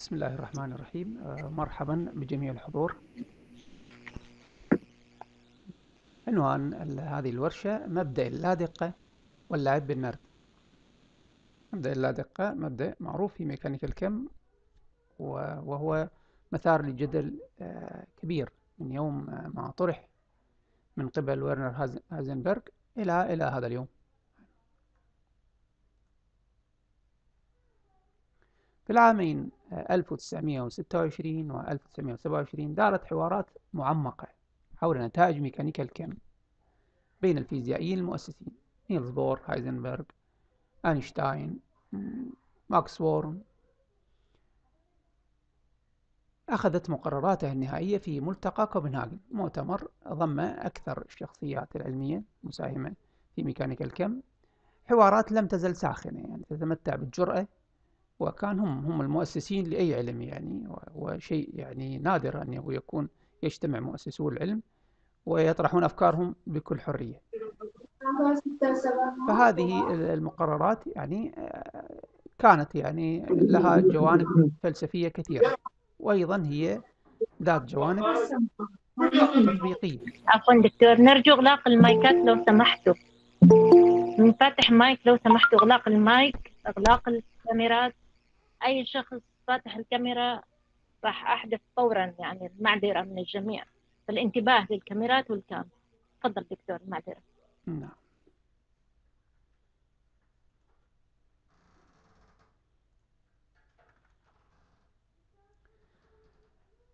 بسم الله الرحمن الرحيم آه، مرحبا بجميع الحضور عنوان هذه الورشة مبدأ اللادقة واللعب بالنرد مبدأ اللادقة مبدأ معروف في ميكانيكا الكم وهو مثار لجدل آه، كبير من يوم آه، ما طرح من قبل ورنر هازنبرغ إلى إلى هذا اليوم في العامين 1926 و 1927 دارت حوارات معمقة حول نتائج ميكانيكا الكم بين الفيزيائيين المؤسسين نيلز بور هايزنبرغ أينشتاين ماكس وورن أخذت مقرراتها النهائية في ملتقى كوبنهاجن مؤتمر ضم أكثر الشخصيات العلمية مساهمة في ميكانيكا الكم حوارات لم تزل ساخنة يعني تتمتع بالجرأة وكان هم هم المؤسسين لأي علم يعني وشيء يعني نادر أن يكون يجتمع مؤسسو العلم ويطرحون أفكارهم بكل حرية فهذه المقررات يعني آه، كانت يعني لها جوانب فلسفية كثيرة وأيضا هي ذات جوانب تطبيقية عفوا دكتور نرجو إغلاق المايكات لو سمحتوا من فاتح مايك لو سمحتوا إغلاق المايك إغلاق الكاميرات اي شخص فاتح الكاميرا راح احدث فورا يعني المعذره من الجميع الانتباه للكاميرات والكام تفضل دكتور المعذره نعم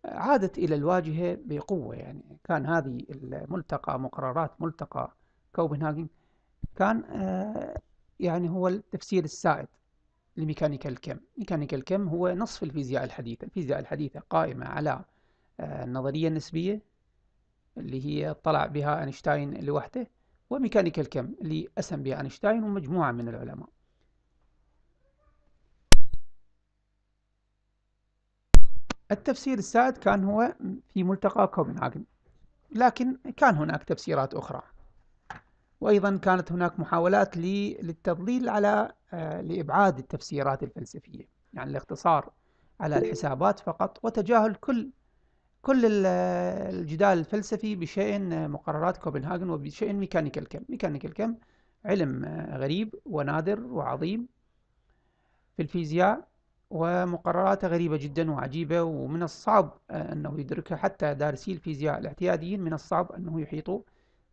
عادت إلى الواجهة بقوة يعني كان هذه الملتقى مقررات ملتقى كوبنهاجن كان آه، يعني هو التفسير السائد الميكانيكا الكم ميكانيكا الكم هو نصف الفيزياء الحديثة الفيزياء الحديثة قائمة على آه، النظرية النسبية اللي هي طلع بها أينشتاين لوحده وميكانيكا الكم اللي أسم بها أينشتاين ومجموعة من العلماء التفسير السائد كان هو في ملتقى كوبنهاجن لكن كان هناك تفسيرات أخرى وأيضا كانت هناك محاولات للتضليل على آه، لإبعاد التفسيرات الفلسفية يعني الاقتصار على الحسابات فقط وتجاهل كل كل الجدال الفلسفي بشأن آه، مقررات كوبنهاجن وبشأن ميكانيكا الكم ميكانيكا الكم علم آه، غريب ونادر وعظيم في الفيزياء ومقرراته غريبة جدا وعجيبة ومن الصعب أنه يدركها حتى دارسي الفيزياء الاعتياديين من الصعب أنه يحيطوا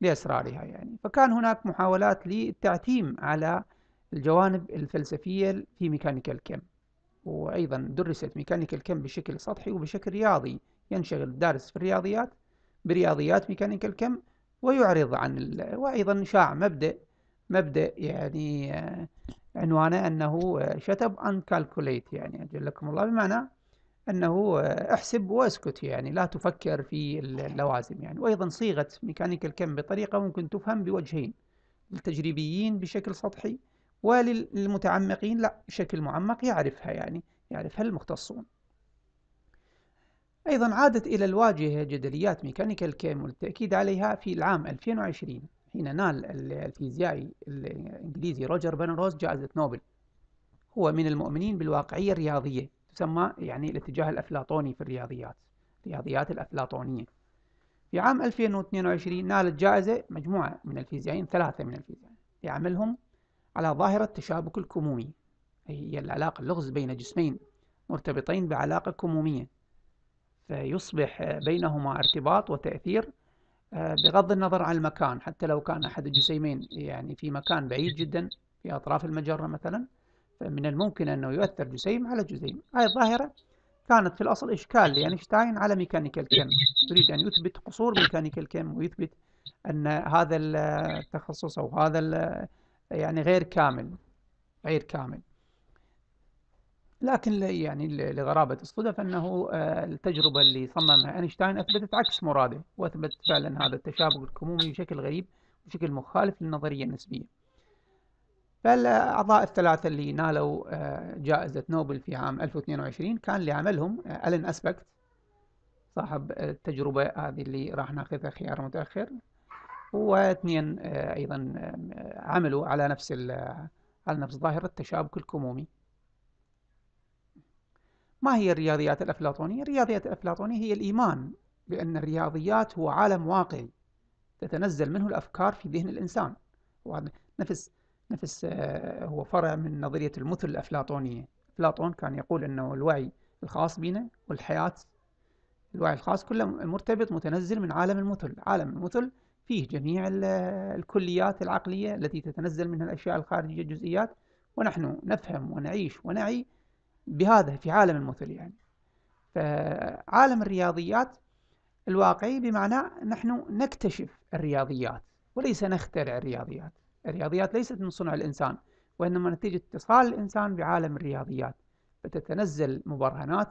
لأسرارها يعني فكان هناك محاولات للتعتيم على الجوانب الفلسفية في ميكانيكا الكم وأيضا درست ميكانيكا الكم بشكل سطحي وبشكل رياضي ينشغل الدارس في الرياضيات برياضيات ميكانيكا الكم ويعرض عن ال... وأيضا شاع مبدأ مبدأ يعني آه، عنوانه أنه آه، شتب أن كالكوليت يعني أجل لكم الله بمعنى أنه احسب واسكت يعني لا تفكر في اللوازم يعني وأيضا صيغة ميكانيكا الكم بطريقة ممكن تفهم بوجهين للتجريبيين بشكل سطحي وللمتعمقين لا بشكل معمق يعرفها يعني يعرفها المختصون أيضا عادت إلى الواجهة جدليات ميكانيكا الكم والتأكيد عليها في العام 2020 حين نال الفيزيائي الإنجليزي روجر بنروز جائزة نوبل هو من المؤمنين بالواقعية الرياضية تسمى يعني الاتجاه الأفلاطوني في الرياضيات الرياضيات الأفلاطونية في عام 2022 نالت جائزة مجموعة من الفيزيائيين ثلاثة من الفيزيائيين يعملهم على ظاهرة التشابك الكمومي هي العلاقة اللغز بين جسمين مرتبطين بعلاقة كمومية فيصبح بينهما ارتباط وتأثير آه، بغض النظر عن المكان حتى لو كان أحد الجسيمين يعني في مكان بعيد جدا في أطراف المجرة مثلا من الممكن أنه يؤثر جسيم على جسيم هذه الظاهرة كانت في الأصل إشكال لأينشتاين على ميكانيكا الكم يريد أن يثبت قصور ميكانيكا الكم ويثبت أن هذا التخصص أو هذا يعني غير كامل غير كامل لكن يعني لغرابة الصدف أنه آه، التجربة اللي صممها أينشتاين أثبتت عكس مراده وأثبتت فعلا هذا التشابك الكمومي بشكل غريب بشكل مخالف للنظرية النسبية فالأعضاء الثلاثة اللي نالوا آه، جائزة نوبل في عام 2022 كان لعملهم آه، ألين أسبكت صاحب آه، التجربة هذه اللي راح ناخذها خيار متأخر واثنين أيضا عملوا على نفس على نفس ظاهرة التشابك الكمومي ما هي الرياضيات الأفلاطونية؟ الرياضيات الأفلاطونية هي الإيمان بأن الرياضيات هو عالم واقعي تتنزل منه الأفكار في ذهن الإنسان نفس نفس آه، هو فرع من نظرية المثل الأفلاطونية أفلاطون كان يقول أنه الوعي الخاص بنا والحياة الوعي الخاص كله مرتبط متنزل من عالم المثل عالم المثل فيه جميع آه، الكليات العقلية التي تتنزل منها الأشياء الخارجية الجزئيات ونحن نفهم ونعيش ونعي بهذا في عالم المثل يعني فعالم الرياضيات الواقعي بمعنى نحن نكتشف الرياضيات وليس نخترع الرياضيات الرياضيات ليست من صنع الإنسان وإنما نتيجة اتصال الإنسان بعالم الرياضيات فتتنزل مبرهنات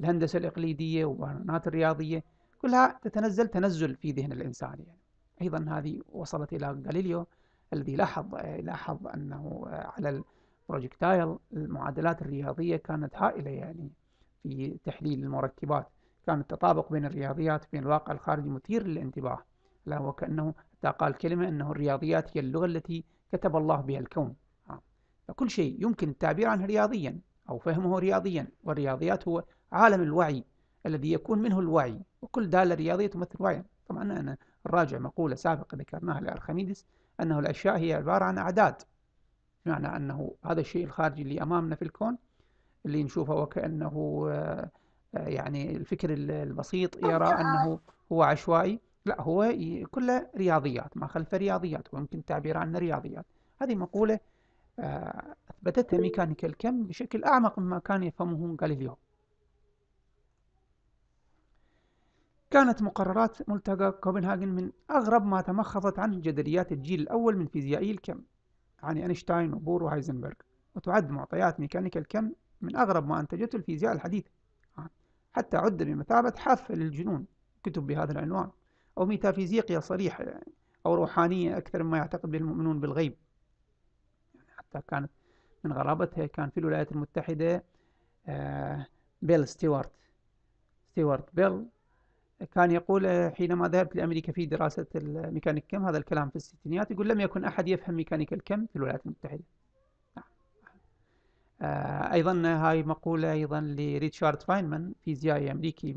الهندسة الإقليدية ومبرهنات الرياضية كلها تتنزل تنزل في ذهن الإنسان يعني. أيضا هذه وصلت إلى غاليليو الذي لاحظ لاحظ أنه على البروجكتايل المعادلات الرياضية كانت هائلة يعني في تحليل المركبات كان التطابق بين الرياضيات وبين الواقع الخارجي مثير للانتباه لا وكأنه حتى قال كلمة أنه الرياضيات هي اللغة التي كتب الله بها الكون آه. فكل شيء يمكن التعبير عنه رياضيا أو فهمه رياضيا والرياضيات هو عالم الوعي الذي يكون منه الوعي وكل دالة رياضية تمثل وعيا طبعا أنا نراجع مقولة سابقة ذكرناها لأرخميدس أنه الأشياء هي عبارة عن أعداد بمعنى أنه هذا الشيء الخارجي اللي أمامنا في الكون اللي نشوفه وكأنه آه، آه، يعني الفكر البسيط يرى أنه هو عشوائي لا هو كلها رياضيات ما خلفه رياضيات ويمكن التعبير عنه رياضيات هذه مقولة آه، أثبتتها ميكانيكا الكم بشكل أعمق مما كان يفهمه غاليليو كانت مقررات ملتقى كوبنهاجن من أغرب ما تمخضت عنه جدليات الجيل الأول من فيزيائي الكم يعني أينشتاين وبور وهايزنبرغ وتعد معطيات ميكانيكا الكم من أغرب ما أنتجته الفيزياء الحديثة آه، حتى عد بمثابة حافة للجنون كتب بهذا العنوان أو ميتافيزيقيا صريحة يعني أو روحانية أكثر مما يعتقد المؤمنون بالغيب يعني حتى كانت من غرابتها كان في الولايات المتحدة آه، بيل ستيوارت ستيوارت بيل كان يقول آه، حينما ذهبت لأمريكا في دراسة الميكانيك كم هذا الكلام في الستينيات يقول لم يكن أحد يفهم ميكانيك الكم في الولايات المتحدة نعم. آه، أيضا هاي مقولة أيضا لريتشارد فاينمان فيزيائي أمريكي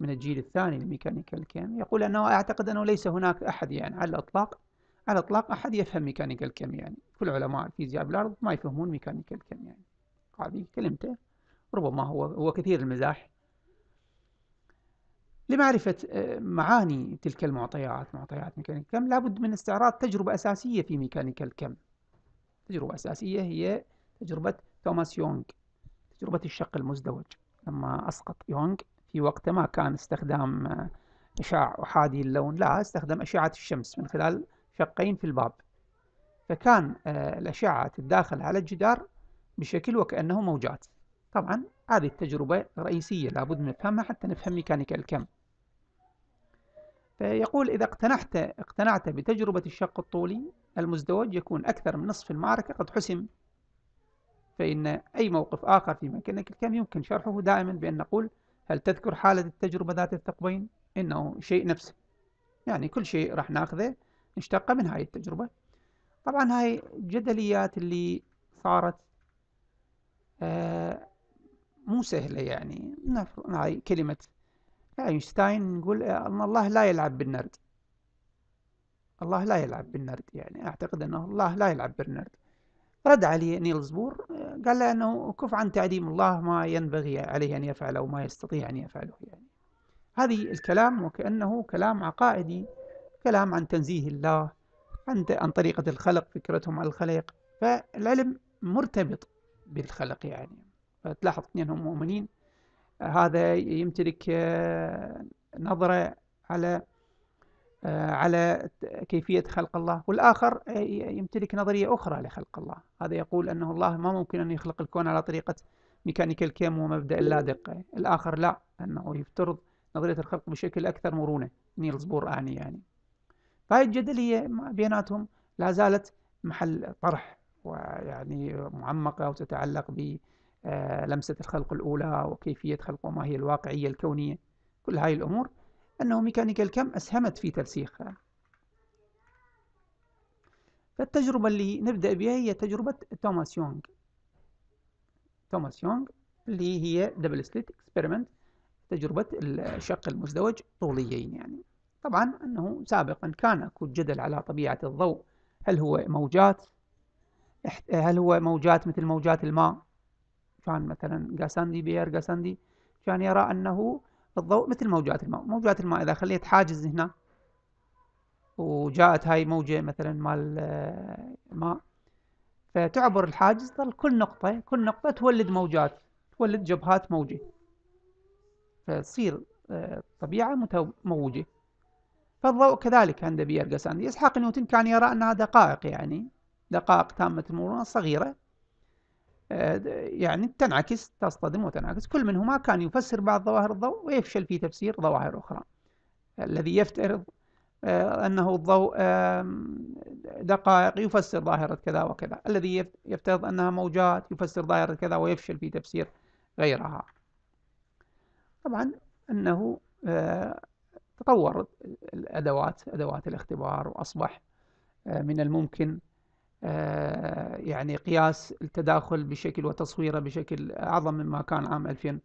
من الجيل الثاني لميكانيكا الكم يقول أنه أعتقد أنه ليس هناك أحد يعني على الإطلاق على الإطلاق أحد يفهم ميكانيكا الكم يعني كل علماء الفيزياء بالأرض ما يفهمون ميكانيكا الكم يعني هذه كلمته ربما هو هو كثير المزاح لمعرفة آه، معاني تلك المعطيات معطيات ميكانيكا الكم لابد من استعراض تجربة أساسية في ميكانيكا الكم تجربة أساسية هي تجربة توماس يونغ تجربة الشق المزدوج لما أسقط يونغ في وقته ما كان استخدام آه، إشعاع أحادي اللون لا استخدم أشعة الشمس من خلال شقين في الباب فكان آه، الأشعة تتداخل على الجدار بشكل وكأنه موجات طبعا هذه التجربة رئيسية لابد من نفهمها حتى نفهم ميكانيكا الكم فيقول إذا اقتنعت اقتنعت بتجربة الشق الطولي المزدوج يكون أكثر من نصف المعركة قد حسم فإن أي موقف آخر في ميكانيكا الكم يمكن شرحه دائما بأن نقول هل تذكر حالة التجربة ذات الثقبين؟ إنه شيء نفسه يعني كل شيء راح ناخذه نشتقه من هاي التجربة طبعا هاي جدليات اللي صارت آه مو سهلة يعني هاي كلمة اينشتاين نقول آه، ان الله لا يلعب بالنرد الله لا يلعب بالنرد يعني اعتقد انه الله لا يلعب بالنرد رد عليه بور قال له أنه كف عن تعليم الله ما ينبغي عليه أن يفعله وما يستطيع أن يفعله يعني هذه الكلام وكأنه كلام عقائدي كلام عن تنزيه الله عن عن طريقة الخلق فكرتهم على الخلق فالعلم مرتبط بالخلق يعني فتلاحظ اثنينهم مؤمنين هذا يمتلك آه، نظرة على آه، على كيفية خلق الله والآخر آه، يمتلك نظرية أخرى لخلق الله هذا يقول أنه الله ما ممكن أن يخلق الكون على طريقة ميكانيكا الكم ومبدأ اللادقة الآخر لا أنه يفترض نظرية الخلق بشكل أكثر مرونة نيلز بور أعني يعني فهذه الجدلية بيناتهم لا زالت محل طرح ويعني معمقة وتتعلق بلمسة آه، الخلق الأولى وكيفية خلق وما هي الواقعية الكونية كل هاي الأمور أنه ميكانيكا الكم أسهمت في ترسيخها فالتجربة اللي نبدأ بها هي تجربة توماس يونغ توماس يونغ اللي هي دبل سليت اكسبيرمنت تجربة الشق المزدوج طوليين يعني طبعا أنه سابقا كان أكو جدل على طبيعة الضوء هل هو موجات هل هو موجات مثل موجات الماء كان مثلا جاساندي بيير جاساندي كان يرى أنه الضوء مثل موجات الماء موجات الماء إذا خليت حاجز هنا وجاءت هاي موجة مثلا مال الماء آه، فتعبر الحاجز ظل كل نقطة كل نقطة تولد موجات تولد جبهات موجة فتصير الطبيعة آه، موجة فالضوء كذلك عند بيير جاساندي إسحاق نيوتن كان يرى أنها دقائق يعني دقائق تامة المرونة صغيرة يعني تنعكس تصطدم وتنعكس كل منهما كان يفسر بعض ظواهر الضوء ويفشل في تفسير ظواهر أخرى الذي يفترض آه، أنه الضوء دقائق يفسر ظاهرة كذا وكذا الذي يفترض أنها موجات يفسر ظاهرة كذا ويفشل في تفسير غيرها طبعا أنه آه، تطور الأدوات أدوات الاختبار وأصبح آه، من الممكن آه، يعني قياس التداخل بشكل وتصويره بشكل أعظم مما كان عام 2000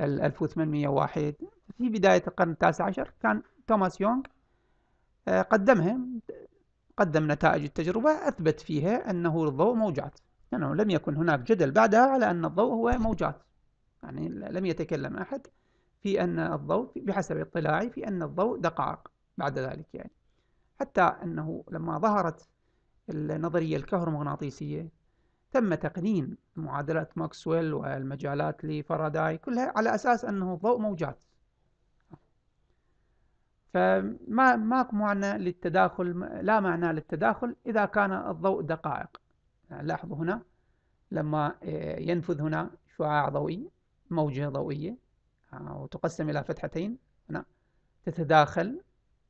1801 في بداية القرن التاسع عشر كان توماس يونغ آه، قدمها قدم نتائج التجربة أثبت فيها أنه الضوء موجات لأنه يعني لم يكن هناك جدل بعدها على أن الضوء هو موجات يعني لم يتكلم أحد في أن الضوء بحسب اطلاعي في أن الضوء دقائق بعد ذلك يعني حتى أنه لما ظهرت النظرية الكهرومغناطيسية تم تقنين معادلات ماكسويل والمجالات لفاراداي كلها على أساس أنه الضوء موجات فما ماكو معنى للتداخل لا معنى للتداخل إذا كان الضوء دقائق يعني لاحظوا هنا لما آه، ينفذ هنا شعاع ضوئي موجة ضوئية آه، وتقسم إلى فتحتين هنا تتداخل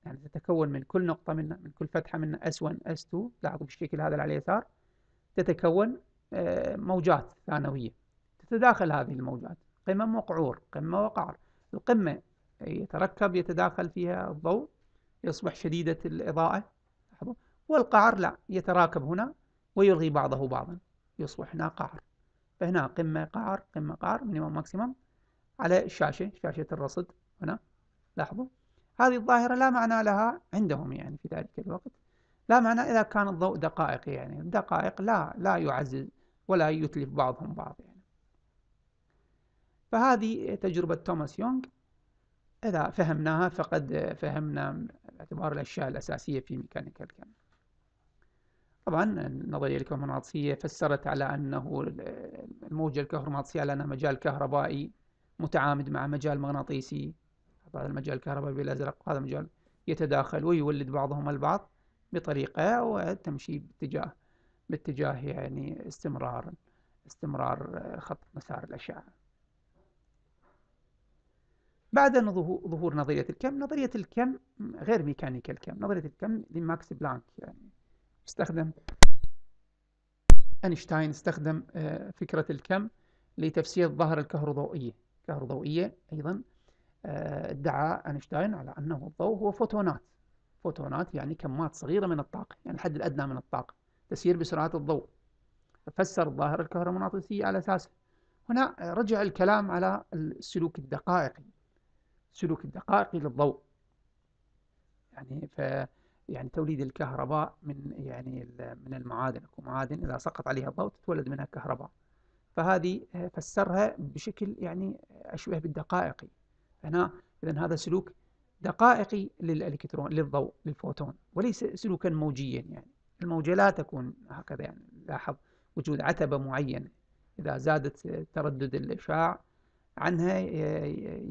يعني تتكون من كل نقطة من من كل فتحة من S1 S2 لاحظوا بالشكل هذا اللي على اليسار تتكون آه، موجات ثانوية تتداخل هذه الموجات قمم وقعور قمة وقعر القمة يتركب يتداخل فيها الضوء يصبح شديدة الإضاءة لاحظوا والقعر لا يتراكب هنا ويلغي بعضه بعضا يصبح هنا قعر فهنا قمة قعر قمة قعر مينيموم ماكسيموم على الشاشة شاشة الرصد هنا لاحظوا هذه الظاهرة لا معنى لها عندهم يعني في ذلك الوقت لا معنى إذا كان الضوء دقائق يعني دقائق لا لا يعزز ولا يتلف بعضهم بعض يعني فهذه تجربة توماس يونغ إذا فهمناها فقد فهمنا باعتبار الأشياء الأساسية في ميكانيكا الكم طبعا النظرية الكهرومغناطيسية فسرت على أنه الموجة الكهرومغناطيسية على أنها مجال كهربائي متعامد مع مجال مغناطيسي هذا المجال الكهربائي بالأزرق هذا مجال يتداخل ويولد بعضهم البعض بطريقة وتمشي باتجاه باتجاه يعني استمرار استمرار خط مسار الأشعة بعد ظهور نظرية الكم نظرية الكم غير ميكانيكا الكم نظرية الكم لماكس بلانك يعني استخدم أينشتاين استخدم آه، فكرة الكم لتفسير الظاهرة الكهروضوئية كهروضوئية أيضا آه، ادعى أينشتاين على أنه الضوء هو فوتونات فوتونات يعني كمات صغيرة من الطاقة يعني الحد الأدنى من الطاقة تسير بسرعة الضوء فسر الظاهرة الكهرومغناطيسية على أساسه هنا رجع الكلام على السلوك الدقائقي السلوك الدقائقي للضوء يعني ف يعني توليد الكهرباء من يعني من المعادن اكو معادن اذا سقط عليها الضوء تتولد منها كهرباء فهذه آه، فسرها بشكل يعني اشبه بالدقائقي هنا إذا هذا سلوك دقائقي للإلكترون للضوء للفوتون وليس سلوكا موجيا يعني الموجة لا تكون هكذا يعني لاحظ وجود عتبة معينة إذا زادت تردد الإشعاع عنها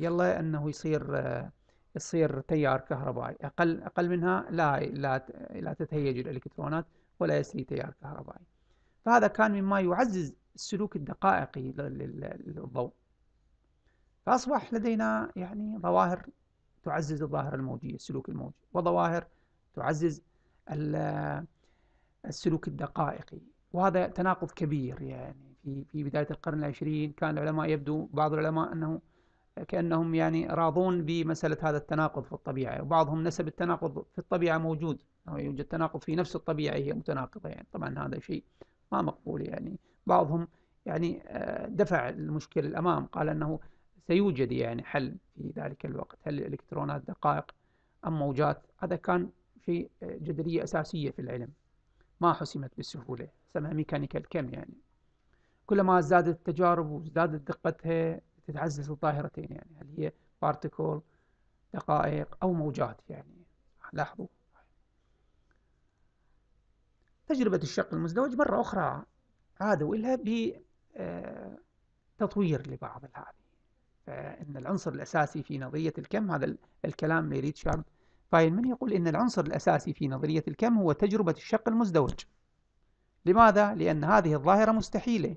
يلا أنه يصير يصير تيار كهربائي أقل أقل منها لا لا لا تتهيج الإلكترونات ولا يسري تيار كهربائي فهذا كان مما يعزز السلوك الدقائقي للضوء فأصبح لدينا يعني ظواهر تعزز الظاهرة الموجية السلوك الموجي وظواهر تعزز السلوك الدقائقي وهذا تناقض كبير يعني في في بداية القرن العشرين كان العلماء يبدو بعض العلماء أنه كأنهم يعني راضون بمسألة هذا التناقض في الطبيعة وبعضهم نسب التناقض في الطبيعة موجود أو يوجد تناقض في نفس الطبيعة هي متناقضة يعني طبعا هذا شيء ما مقبول يعني بعضهم يعني آه، دفع المشكلة الأمام قال أنه سيوجد يعني حل في ذلك الوقت هل الإلكترونات دقائق أم موجات هذا كان في جدلية أساسية في العلم ما حسمت بسهولة سمها ميكانيكا الكم يعني كلما ازدادت التجارب وازدادت دقتها تتعزز الظاهرتين يعني هل هي بارتيكول دقائق أو موجات يعني لاحظوا تجربة الشق المزدوج مرة أخرى عادوا إلها بتطوير آه، لبعض هذه فإن العنصر الأساسي في نظرية الكم هذا الكلام لريتشارد فاينمان يقول إن العنصر الأساسي في نظرية الكم هو تجربة الشق المزدوج لماذا؟ لأن هذه الظاهرة مستحيلة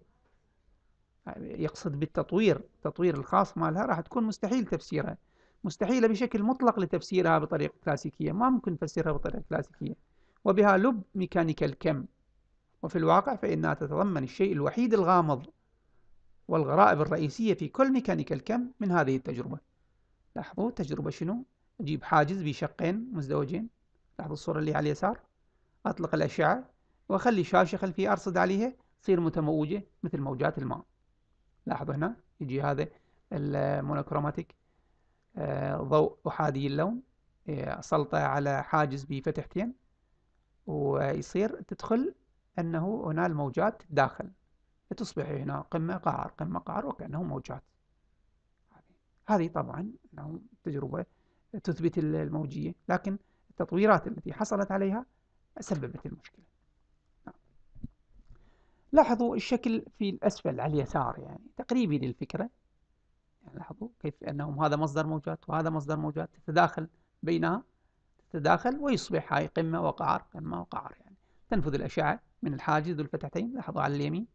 يقصد بالتطوير التطوير الخاص مالها راح تكون مستحيل تفسيرها مستحيلة بشكل مطلق لتفسيرها بطريقة كلاسيكية ما ممكن تفسيرها بطريقة كلاسيكية وبها لب ميكانيكا الكم وفي الواقع فإنها تتضمن الشيء الوحيد الغامض والغرائب الرئيسية في كل ميكانيكا الكم من هذه التجربة لاحظوا تجربة شنو؟ أجيب حاجز بشقين مزدوجين لاحظوا الصورة اللي على اليسار أطلق الأشعة وأخلي شاشة خلفية أرصد عليها تصير متموجة مثل موجات الماء لاحظوا هنا يجي هذا المونوكروماتيك آه، ضوء أحادي اللون آه، سلطة على حاجز بفتحتين ويصير تدخل أنه هنا الموجات داخل فتصبح هنا قمة قعر قمة قعر وكأنه موجات هذه طبعا تجربة تثبت الموجية لكن التطويرات التي حصلت عليها سببت المشكلة نعم. لاحظوا الشكل في الأسفل على اليسار يعني تقريبي للفكرة يعني لاحظوا كيف أنهم هذا مصدر موجات وهذا مصدر موجات تتداخل بينها تتداخل ويصبح هاي قمة وقعر قمة وقعر يعني تنفذ الأشعة من الحاجز ذو الفتحتين لاحظوا على اليمين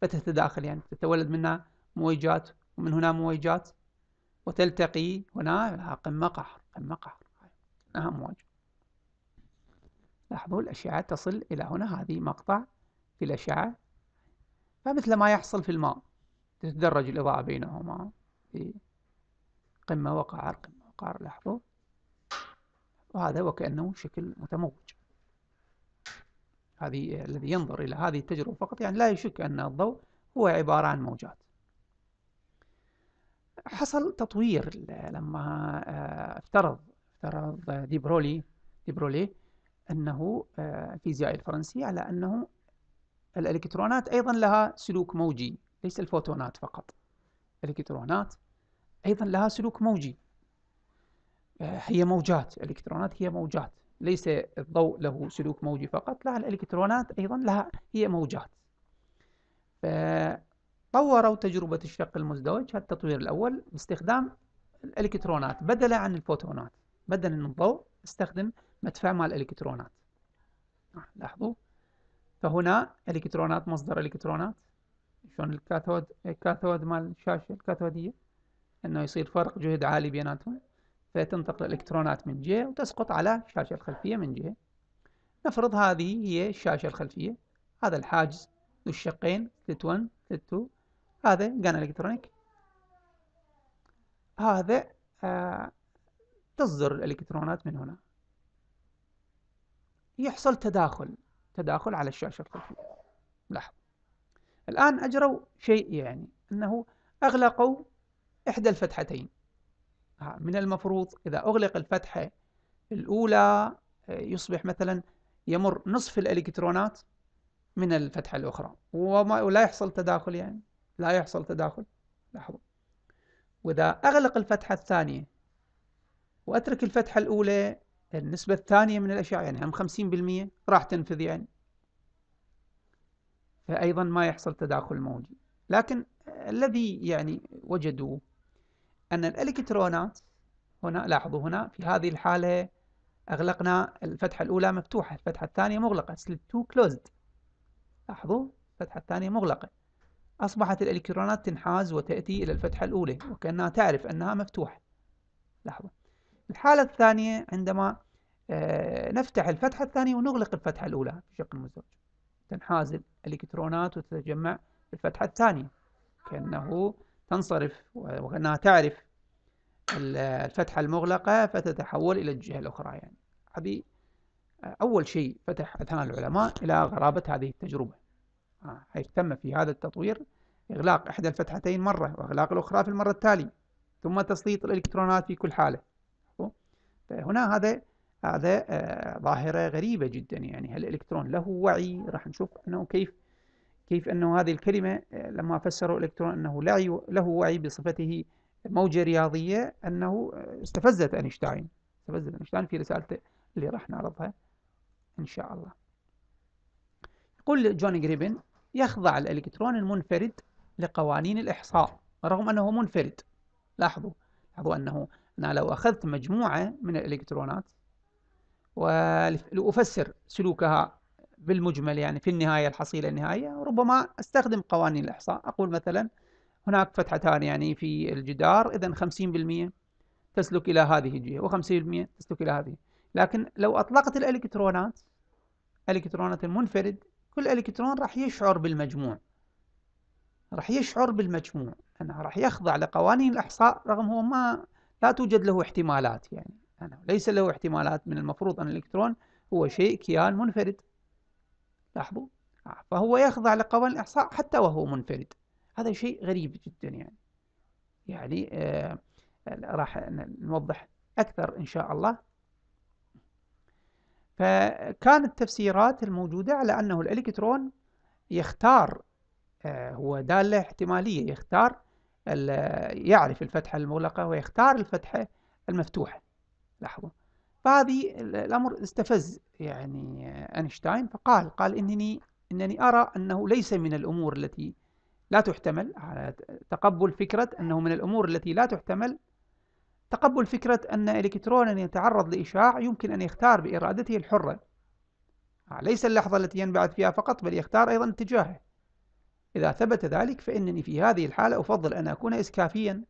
فتتداخل يعني تتولد منها مويجات ومن هنا مويجات وتلتقي هنا قمة قحر قمة قحر أهم موج لاحظوا الأشعة تصل إلى هنا هذه مقطع في الأشعة فمثل ما يحصل في الماء تتدرج الإضاءة بينهما في قمة وقعر قمة وقعر لاحظوا وهذا وكأنه شكل متموج هذه الذي ينظر إلى هذه التجربة فقط يعني لا يشك أن الضوء هو عبارة عن موجات حصل تطوير لما آه، افترض افترض ديبرولي ديبرولي أنه آه، الفيزيائي الفرنسي على أنه الإلكترونات أيضا لها سلوك موجي ليس الفوتونات فقط الإلكترونات أيضا لها سلوك موجي آه، هي موجات الإلكترونات هي موجات ليس الضوء له سلوك موجي فقط لا الإلكترونات أيضا لها هي موجات فطوروا تجربة الشق المزدوج التطوير الأول باستخدام الإلكترونات بدلا عن الفوتونات بدلا من الضوء استخدم مدفع مع الإلكترونات نعم، لاحظوا فهنا الكترونات مصدر الكترونات شلون الكاثود الكاثود مال الشاشه الكاثوديه انه يصير فرق جهد عالي بيناتهم فتنتقل الإلكترونات من جهة وتسقط على الشاشة الخلفية من جهة نفرض هذه هي الشاشة الخلفية هذا الحاجز ذو الشقين سلت 1 سلت 2 هذا جان الكترونيك هذا آه تصدر الالكترونات من هنا يحصل تداخل تداخل على الشاشه الخلفيه لاحظ الان اجروا شيء يعني انه اغلقوا احدى الفتحتين من المفروض إذا أغلق الفتحة الأولى آه، يصبح مثلا يمر نصف الإلكترونات من الفتحة الأخرى وما ولا يحصل تداخل يعني لا يحصل تداخل لاحظوا وإذا أغلق الفتحة الثانية وأترك الفتحة الأولى النسبة الثانية من الأشعة يعني هم 50% راح تنفذ يعني فأيضا ما يحصل تداخل موجي لكن الذي يعني وجدوه أن الإلكترونات هنا لاحظوا هنا في هذه الحالة أغلقنا الفتحة الأولى مفتوحة الفتحة الثانية مغلقة سلت 2 closed لاحظوا الفتحة الثانية مغلقة أصبحت الإلكترونات تنحاز وتأتي إلى الفتحة الأولى وكأنها تعرف أنها مفتوحة لاحظوا الحالة الثانية عندما آه، نفتح الفتحة الثانية ونغلق الفتحة الأولى بشكل مزدوج تنحاز الإلكترونات وتتجمع في الفتحة الثانية كأنه تنصرف وأنها تعرف الفتحة المغلقة فتتحول إلى الجهة الأخرى يعني هذه أول شيء فتح أذهان العلماء إلى غرابة هذه التجربة آه، حيث تم في هذا التطوير إغلاق إحدى الفتحتين مرة وإغلاق الأخرى في المرة التالية ثم تسليط الإلكترونات في كل حالة فهنا هذا هذا آه، ظاهرة غريبة جدا يعني هل الإلكترون له وعي راح نشوف أنه كيف كيف أنه هذه الكلمة آه، لما فسروا إلكترون أنه له وعي بصفته موجة رياضية أنه آه، استفزت أينشتاين استفزت أينشتاين في رسالته اللي راح نعرضها إن شاء الله يقول جون جريبن يخضع الإلكترون المنفرد لقوانين الإحصاء رغم أنه منفرد لاحظوا لاحظوا أنه أنا لو أخذت مجموعة من الإلكترونات وأفسر سلوكها بالمجمل يعني في النهاية الحصيلة النهائية ربما استخدم قوانين الإحصاء أقول مثلا هناك فتحتان يعني في الجدار إذا 50% تسلك إلى هذه الجهة و50% تسلك إلى هذه لكن لو أطلقت الإلكترونات الإلكترونات المنفرد كل إلكترون راح يشعر بالمجموع راح يشعر بالمجموع أنه راح يخضع لقوانين الإحصاء رغم هو ما لا توجد له احتمالات يعني أنه ليس له احتمالات من المفروض أن الإلكترون هو شيء كيان منفرد لاحظوا آه، فهو يخضع لقوانين الإحصاء حتى وهو منفرد هذا شيء غريب جدا يعني يعني آه راح نوضح أكثر إن شاء الله فكان التفسيرات الموجودة على أنه الإلكترون يختار آه، هو دالة احتمالية يختار يعرف الفتحة المغلقة ويختار الفتحة المفتوحة لاحظوا فهذه الأمر استفز يعني أينشتاين فقال قال إنني إنني أرى أنه ليس من الأمور التي لا تحتمل على تقبل فكرة أنه من الأمور التي لا تحتمل تقبل فكرة أن إلكترونا يتعرض لإشعاع يمكن أن يختار بإرادته الحرة آه، ليس اللحظة التي ينبعث فيها فقط بل يختار أيضا اتجاهه إذا ثبت ذلك فإنني في هذه الحالة أفضل أن أكون إسكافيا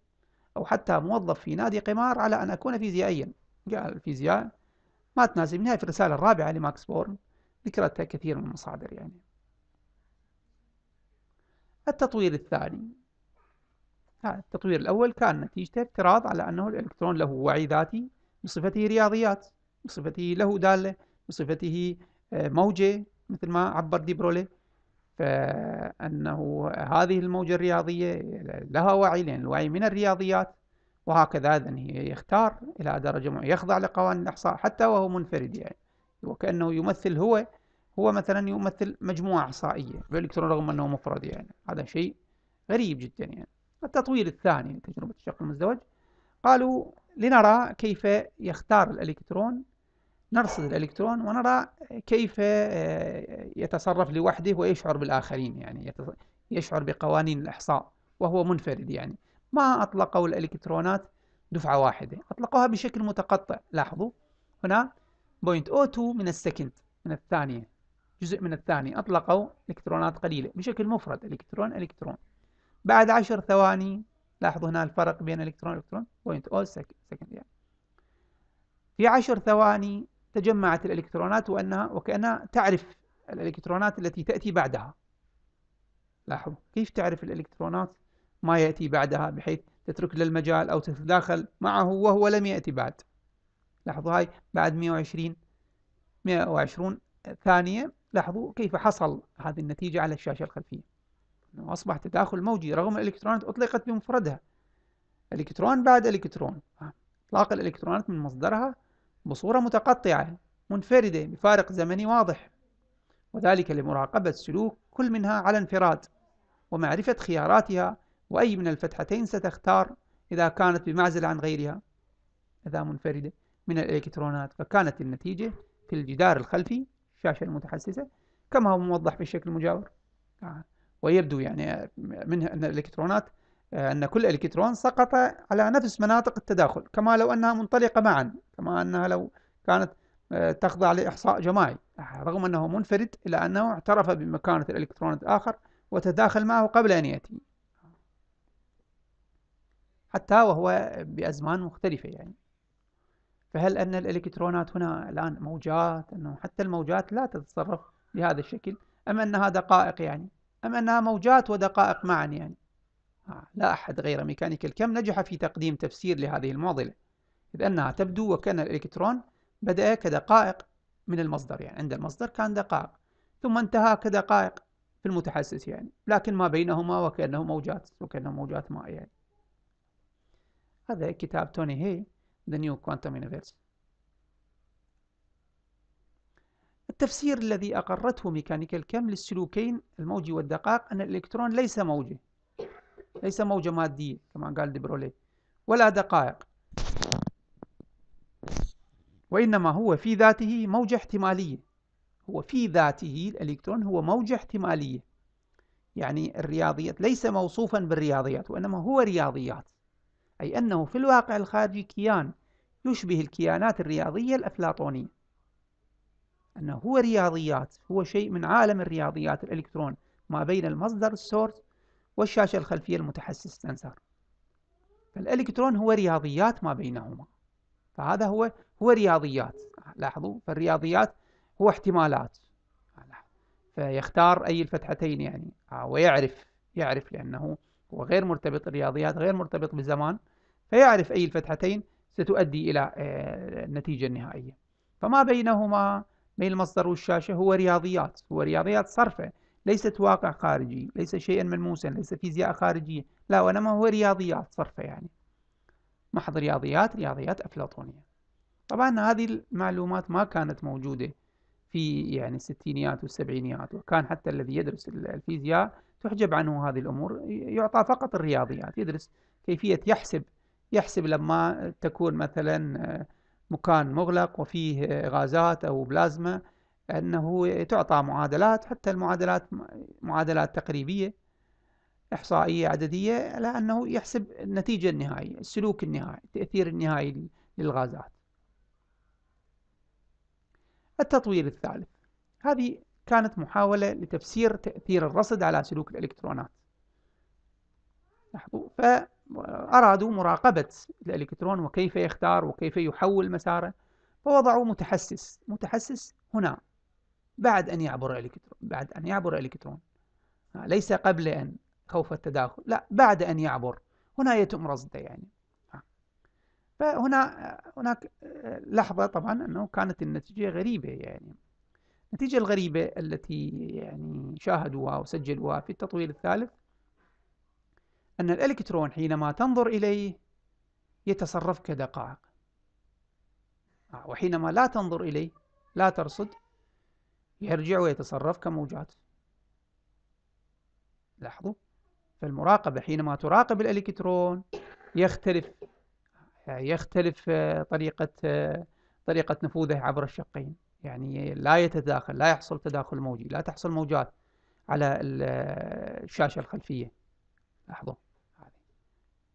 أو حتى موظف في نادي قمار على أن أكون فيزيائيا قال الفيزياء ما تناسب نهاية الرسالة الرابعة لماكس بورن ذكرتها كثير من المصادر يعني التطوير الثاني التطوير الأول كان نتيجته افتراض على أنه الإلكترون له وعي ذاتي بصفته رياضيات بصفته له دالة بصفته آه، موجة مثل ما عبر دي برولي فأنه هذه الموجة الرياضية لها وعي لأن الوعي من الرياضيات وهكذا إذن يختار إلى درجة معينة يخضع لقوانين الإحصاء حتى وهو منفرد يعني وكأنه يمثل هو هو مثلا يمثل مجموعة إحصائية بالإلكترون رغم أنه مفرد يعني هذا شيء غريب جدا يعني التطوير الثاني لتجربة الشق المزدوج قالوا لنرى كيف يختار الإلكترون نرصد الإلكترون ونرى كيف آه، يتصرف لوحده ويشعر بالآخرين يعني يشعر بقوانين الإحصاء وهو منفرد يعني ما أطلقوا الإلكترونات دفعة واحدة أطلقوها بشكل متقطع لاحظوا هنا تو oh من السكند من الثانية جزء من الثانية أطلقوا إلكترونات قليلة بشكل مفرد إلكترون إلكترون بعد عشر ثواني لاحظوا هنا الفرق بين إلكترون إلكترون أو سكند oh يعني في عشر ثواني تجمعت الإلكترونات وأنها وكأنها تعرف الإلكترونات التي تأتي بعدها لاحظوا كيف تعرف الإلكترونات ما يأتي بعدها بحيث تترك له المجال أو تتداخل معه وهو لم يأتي بعد لاحظوا هاي بعد 120 120 ثانية لاحظوا كيف حصل هذه النتيجة على الشاشة الخلفية أصبح تداخل موجي رغم الإلكترونات أطلقت بمفردها إلكترون بعد إلكترون إطلاق الإلكترونات من مصدرها بصورة متقطعة منفردة بفارق زمني واضح وذلك لمراقبة سلوك كل منها على انفراد ومعرفة خياراتها وأي من الفتحتين ستختار إذا كانت بمعزل عن غيرها إذا منفردة من الإلكترونات فكانت النتيجة في الجدار الخلفي الشاشة المتحسسة كما هو موضح في الشكل المجاور آه. ويبدو يعني منها أن الإلكترونات آه، أن كل إلكترون سقط على نفس مناطق التداخل كما لو أنها منطلقة معا كما أنها لو كانت آه، تخضع لإحصاء جماعي رغم أنه منفرد إلا أنه اعترف بمكانة الإلكترون الآخر وتداخل معه قبل أن يأتي حتى وهو بأزمان مختلفة يعني فهل أن الإلكترونات هنا الآن موجات أنه حتى الموجات لا تتصرف بهذا الشكل أم أنها دقائق يعني أم أنها موجات ودقائق معا يعني آه، لا أحد غير ميكانيكا الكم نجح في تقديم تفسير لهذه المعضلة إذ أنها تبدو وكأن الإلكترون بدأ كدقائق من المصدر يعني عند المصدر كان دقائق ثم انتهى كدقائق في المتحسس يعني لكن ما بينهما وكأنه موجات وكأنه موجات ماء يعني هذا كتاب توني هي The New Quantum Universe التفسير الذي أقرته ميكانيكا الكم للسلوكين الموجي والدقائق أن الإلكترون ليس موجة ليس موجة مادية كما قال ديبرولي ولا دقائق وإنما هو في ذاته موجة احتمالية هو في ذاته الإلكترون هو موجة احتمالية يعني الرياضيات ليس موصوفا بالرياضيات وإنما هو رياضيات أي أنه في الواقع الخارجي كيان يشبه الكيانات الرياضية الأفلاطونية أنه هو رياضيات هو شيء من عالم الرياضيات الإلكترون ما بين المصدر السورس والشاشة الخلفية المتحسس سنسر فالإلكترون هو رياضيات ما بينهما فهذا هو هو رياضيات لاحظوا فالرياضيات هو احتمالات فيختار أي الفتحتين يعني آه، ويعرف يعرف لأنه وغير مرتبط الرياضيات غير مرتبط بزمان فيعرف أي الفتحتين ستؤدي إلى آه، النتيجة النهائية فما بينهما بين المصدر والشاشة هو رياضيات هو رياضيات صرفة ليست واقع خارجي ليس شيئا ملموسا ليس فيزياء خارجية لا وإنما هو رياضيات صرفة يعني محض رياضيات رياضيات أفلاطونية طبعا هذه المعلومات ما كانت موجودة في يعني الستينيات والسبعينيات وكان حتى الذي يدرس الفيزياء يحجب عنه هذه الأمور يعطى فقط الرياضيات يدرس كيفية يحسب يحسب لما تكون مثلا آه، مكان مغلق وفيه آه، غازات أو بلازما أنه تعطى معادلات حتى المعادلات معادلات تقريبية إحصائية عددية على أنه يحسب النتيجة النهائية السلوك النهائي التأثير النهائي للغازات التطوير الثالث هذه كانت محاولة لتفسير تأثير الرصد على سلوك الإلكترونات فأرادوا مراقبة الإلكترون وكيف يختار وكيف يحول مساره فوضعوا متحسس متحسس هنا بعد أن يعبر الإلكترون بعد أن يعبر الإلكترون آه، ليس قبل أن خوف التداخل لا بعد أن يعبر هنا يتم رصده يعني آه. فهنا آه، هناك لحظة طبعا أنه كانت النتيجة غريبة يعني النتيجة الغريبة التي يعني شاهدوها وسجلوها في التطوير الثالث أن الإلكترون حينما تنظر إليه يتصرف كدقائق آه، وحينما لا تنظر إليه لا ترصد يرجع ويتصرف كموجات لاحظوا فالمراقبة حينما تراقب الإلكترون يختلف يختلف آه، طريقة آه، طريقة نفوذه عبر الشقين يعني لا يتداخل لا يحصل تداخل موجي لا تحصل موجات على الشاشة الخلفية لاحظوا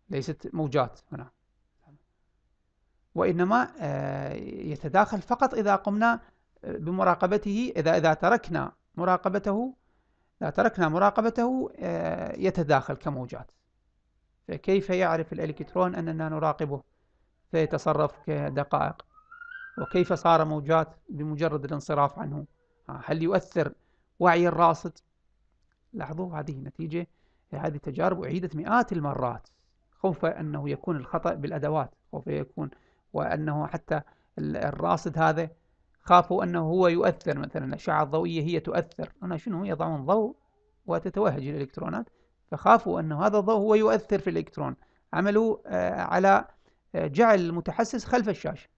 ليست موجات هنا وإنما آه، يتداخل فقط إذا قمنا بمراقبته إذا إذا تركنا مراقبته إذا تركنا مراقبته آه، يتداخل كموجات فكيف يعرف الإلكترون أننا نراقبه فيتصرف كدقائق وكيف صار موجات بمجرد الانصراف عنه آه، هل يؤثر وعي الراصد لاحظوا هذه نتيجة هذه التجارب أعيدت مئات المرات خوف أنه يكون الخطأ بالأدوات خوف يكون وأنه حتى الراصد هذا خافوا أنه هو يؤثر مثلا الأشعة الضوئية هي تؤثر هنا شنو يضعون ضوء وتتوهج الإلكترونات فخافوا أنه هذا الضوء هو يؤثر في الإلكترون عملوا آه، على آه، جعل المتحسس خلف الشاشة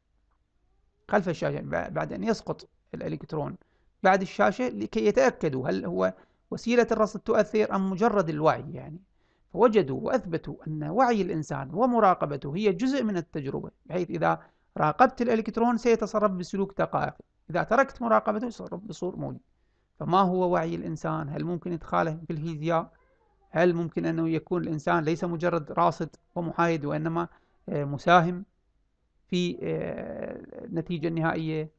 خلف الشاشة يعني بعد أن يسقط الإلكترون بعد الشاشة لكي يتأكدوا هل هو وسيلة الرصد تؤثر أم مجرد الوعي يعني فوجدوا وأثبتوا أن وعي الإنسان ومراقبته هي جزء من التجربة بحيث إذا راقبت الإلكترون سيتصرف بسلوك دقائقي إذا تركت مراقبته يتصرف بصور موجي فما هو وعي الإنسان؟ هل ممكن إدخاله في الفيزياء؟ هل ممكن أنه يكون الإنسان ليس مجرد راصد ومحايد وإنما آه، مساهم في النتيجة آه، النهائية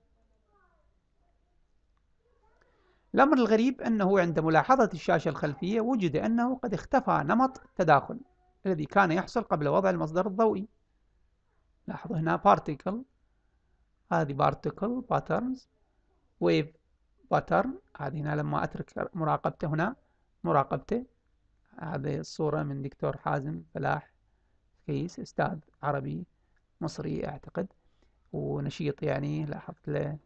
الأمر الغريب أنه عند ملاحظة الشاشة الخلفية وجد أنه قد اختفى نمط التداخل الذي كان يحصل قبل وضع المصدر الضوئي لاحظ هنا particle هذه particle patterns wave pattern هذه هنا لما أترك مراقبته هنا مراقبته هذه الصورة من دكتور حازم فلاح كيس أستاذ عربي مصري أعتقد ونشيط يعني لاحظت له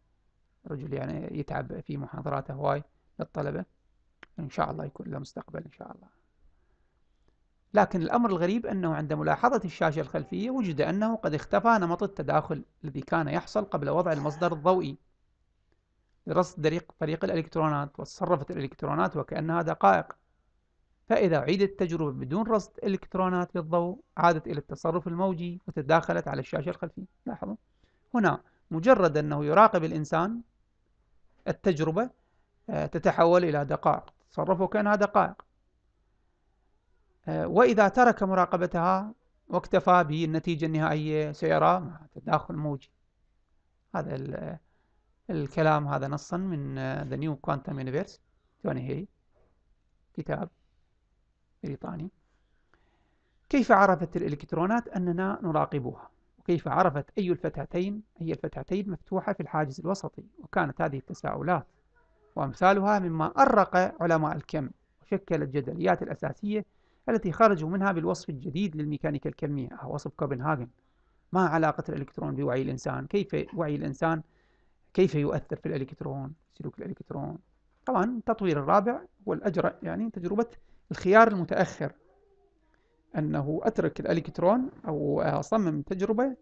رجل يعني يتعب في محاضراته هواي للطلبة إن شاء الله يكون له مستقبل إن شاء الله لكن الأمر الغريب أنه عند ملاحظة الشاشة الخلفية وجد أنه قد اختفى نمط التداخل الذي كان يحصل قبل وضع المصدر الضوئي لرصد طريق, الإلكترونات وتصرفت الإلكترونات وكأنها دقائق فإذا عيدت التجربة بدون رصد إلكترونات للضوء عادت إلى التصرف الموجي وتداخلت على الشاشة الخلفية لاحظوا هنا مجرد أنه يراقب الإنسان التجربة آه، تتحول إلى دقائق تصرفه كأنها دقائق آه، وإذا ترك مراقبتها واكتفى بالنتيجة النهائية سيرى تداخل موجي هذا آه، الكلام هذا نصا من The New Quantum Universe توني هي كتاب بريطاني كيف عرفت الإلكترونات أننا نراقبها؟ وكيف عرفت أي الفتاتين هي الفتاتين مفتوحة في الحاجز الوسطي؟ وكانت هذه التساؤلات وأمثالها مما أرق علماء الكم وشكلت الجدليات الأساسية التي خرجوا منها بالوصف الجديد للميكانيكا الكمية أو وصف كوبنهاجن ما علاقة الإلكترون بوعي الإنسان؟ كيف وعي الإنسان كيف يؤثر في الإلكترون؟ سلوك الإلكترون؟ طبعا التطوير الرابع والأجرأ يعني تجربة الخيار المتأخر أنه أترك الإلكترون أو أصمم تجربة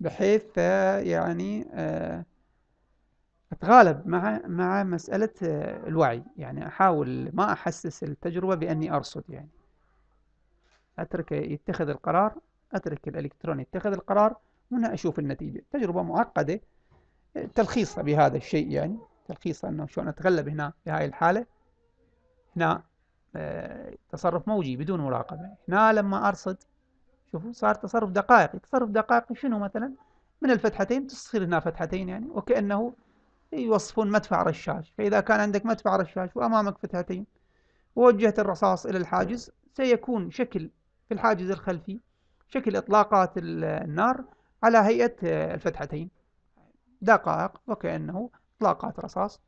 بحيث آه، يعني آه، أتغالب مع مع مسألة آه، الوعي يعني أحاول ما أحسس التجربة بأني أرصد يعني أترك يتخذ القرار أترك الإلكترون يتخذ القرار هنا أشوف النتيجة تجربة معقدة تلخيصها بهذا الشيء يعني تلخيصها أنه شلون أتغلب هنا بهاي الحالة هنا تصرف موجي بدون مراقبة هنا لما أرصد شوفوا صار تصرف دقائقي تصرف دقائقي شنو مثلا من الفتحتين تصير هنا فتحتين يعني وكأنه يوصفون مدفع رشاش فإذا كان عندك مدفع رشاش وأمامك فتحتين ووجهت الرصاص إلى الحاجز سيكون شكل في الحاجز الخلفي شكل إطلاقات النار على هيئة الفتحتين دقائق وكأنه إطلاقات رصاص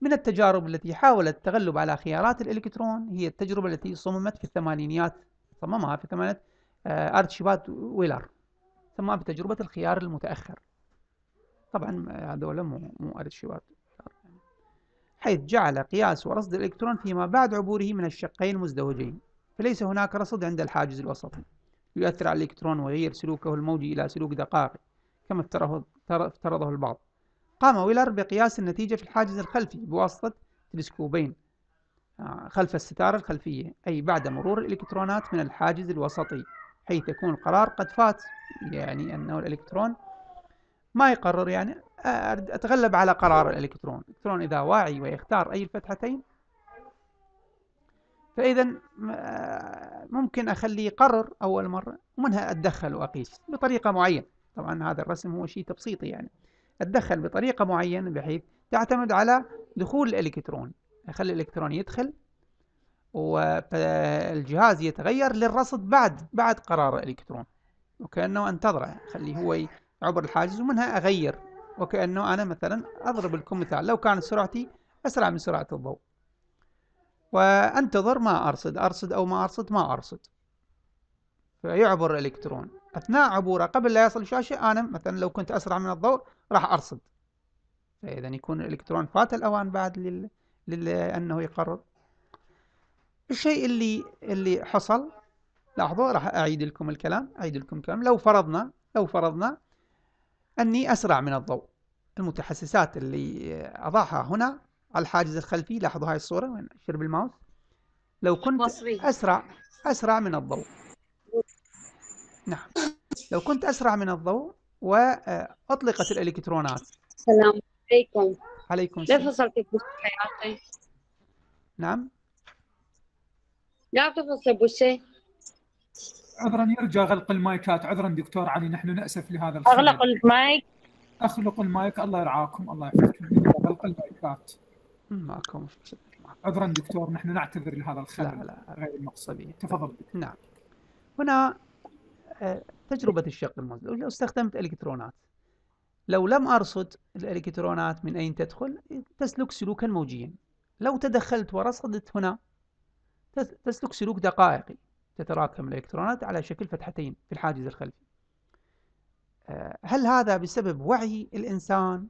من التجارب التي حاولت التغلب على خيارات الإلكترون هي التجربة التي صممت في الثمانينيات صممها في الثمانينات آه، أرتشيبات ويلر سماها بتجربة الخيار المتأخر طبعا آه، هذول مو مو أرتشيبات حيث جعل قياس ورصد الإلكترون فيما بعد عبوره من الشقين المزدوجين فليس هناك رصد عند الحاجز الوسطي يؤثر على الإلكترون ويغير سلوكه الموجي إلى سلوك دقائق كما افترضه البعض قام ويلر بقياس النتيجة في الحاجز الخلفي بواسطة تلسكوبين آه، خلف الستارة الخلفية أي بعد مرور الإلكترونات من الحاجز الوسطي حيث يكون القرار قد فات يعني أنه الإلكترون ما يقرر يعني أتغلب على قرار الإلكترون الإلكترون إذا واعي ويختار أي الفتحتين فإذا آه، ممكن أخليه يقرر أول مرة ومنها أتدخل وأقيس بطريقة معينة طبعا هذا الرسم هو شيء تبسيطي يعني اتدخل بطريقه معينه بحيث تعتمد على دخول الالكترون اخلي الالكترون يدخل والجهاز يتغير للرصد بعد بعد قرار الالكترون وكانه انتظره خلي هو يعبر الحاجز ومنها اغير وكانه انا مثلا اضرب لكم مثال لو كانت سرعتي اسرع من سرعه الضوء وانتظر ما ارصد ارصد او ما ارصد ما ارصد فيعبر الالكترون أثناء عبوره قبل لا يصل الشاشة أنا مثلا لو كنت أسرع من الضوء راح أرصد فإذا يكون الإلكترون فات الأوان بعد لل... لأنه يقرر الشيء اللي اللي حصل لاحظوا راح أعيد لكم الكلام أعيد لكم الكلام لو فرضنا لو فرضنا أني أسرع من الضوء المتحسسات اللي أضعها هنا على الحاجز الخلفي لاحظوا هاي الصورة وين شرب الماوس لو كنت أسرع أسرع من الضوء نعم لو كنت أسرع من الضوء وأطلقت الإلكترونات السلام عليكم عليكم السلام ليه فصلت حياتي؟ نعم لا تفصل بوشي عذرا يرجى غلق المايكات عذرا دكتور علي نحن نأسف لهذا الخير. أغلق المايك أخلق المايك الله يرعاكم الله يحفظكم غلق المايكات ماكم عذرا دكتور نحن نعتذر لهذا الخلل لا لا غير المقصدين تفضل دكتور. نعم هنا تجربة الشق المزدوج لو استخدمت إلكترونات لو لم أرصد الإلكترونات من أين تدخل تسلك سلوكا موجيا لو تدخلت ورصدت هنا تسلك سلوك دقائقي تتراكم الإلكترونات على شكل فتحتين في الحاجز الخلفي آه، هل هذا بسبب وعي الإنسان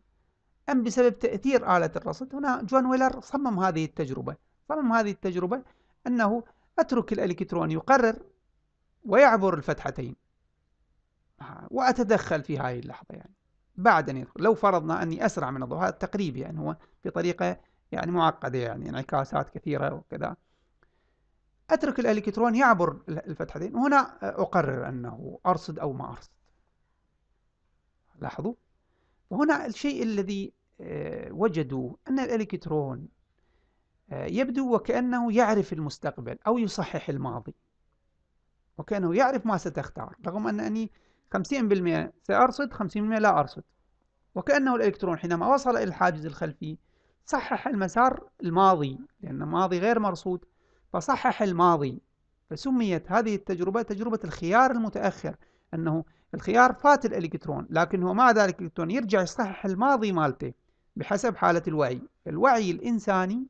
أم بسبب تأثير آلة الرصد؟ هنا جون ويلر صمم هذه التجربة صمم هذه التجربة أنه أترك الإلكترون يقرر ويعبر الفتحتين وأتدخل في هذه اللحظة يعني بعد أن يدخل لو فرضنا أني أسرع من الضوء هذا تقريبي يعني هو بطريقة يعني معقدة يعني انعكاسات كثيرة وكذا أترك الإلكترون يعبر الفتحتين وهنا أقرر أنه أرصد أو ما أرصد لاحظوا وهنا الشيء الذي آه، وجدوا أن الإلكترون آه، يبدو وكأنه يعرف المستقبل أو يصحح الماضي وكأنه يعرف ما ستختار رغم أنني 50% سأرصد 50% لا أرصد وكأنه الإلكترون حينما وصل إلى الحاجز الخلفي صحح المسار الماضي لأن الماضي غير مرصود فصحح الماضي فسميت هذه التجربة تجربة الخيار المتأخر أنه الخيار فات الإلكترون لكن هو مع ذلك الإلكترون يرجع يصحح الماضي مالته بحسب حالة الوعي الوعي الإنساني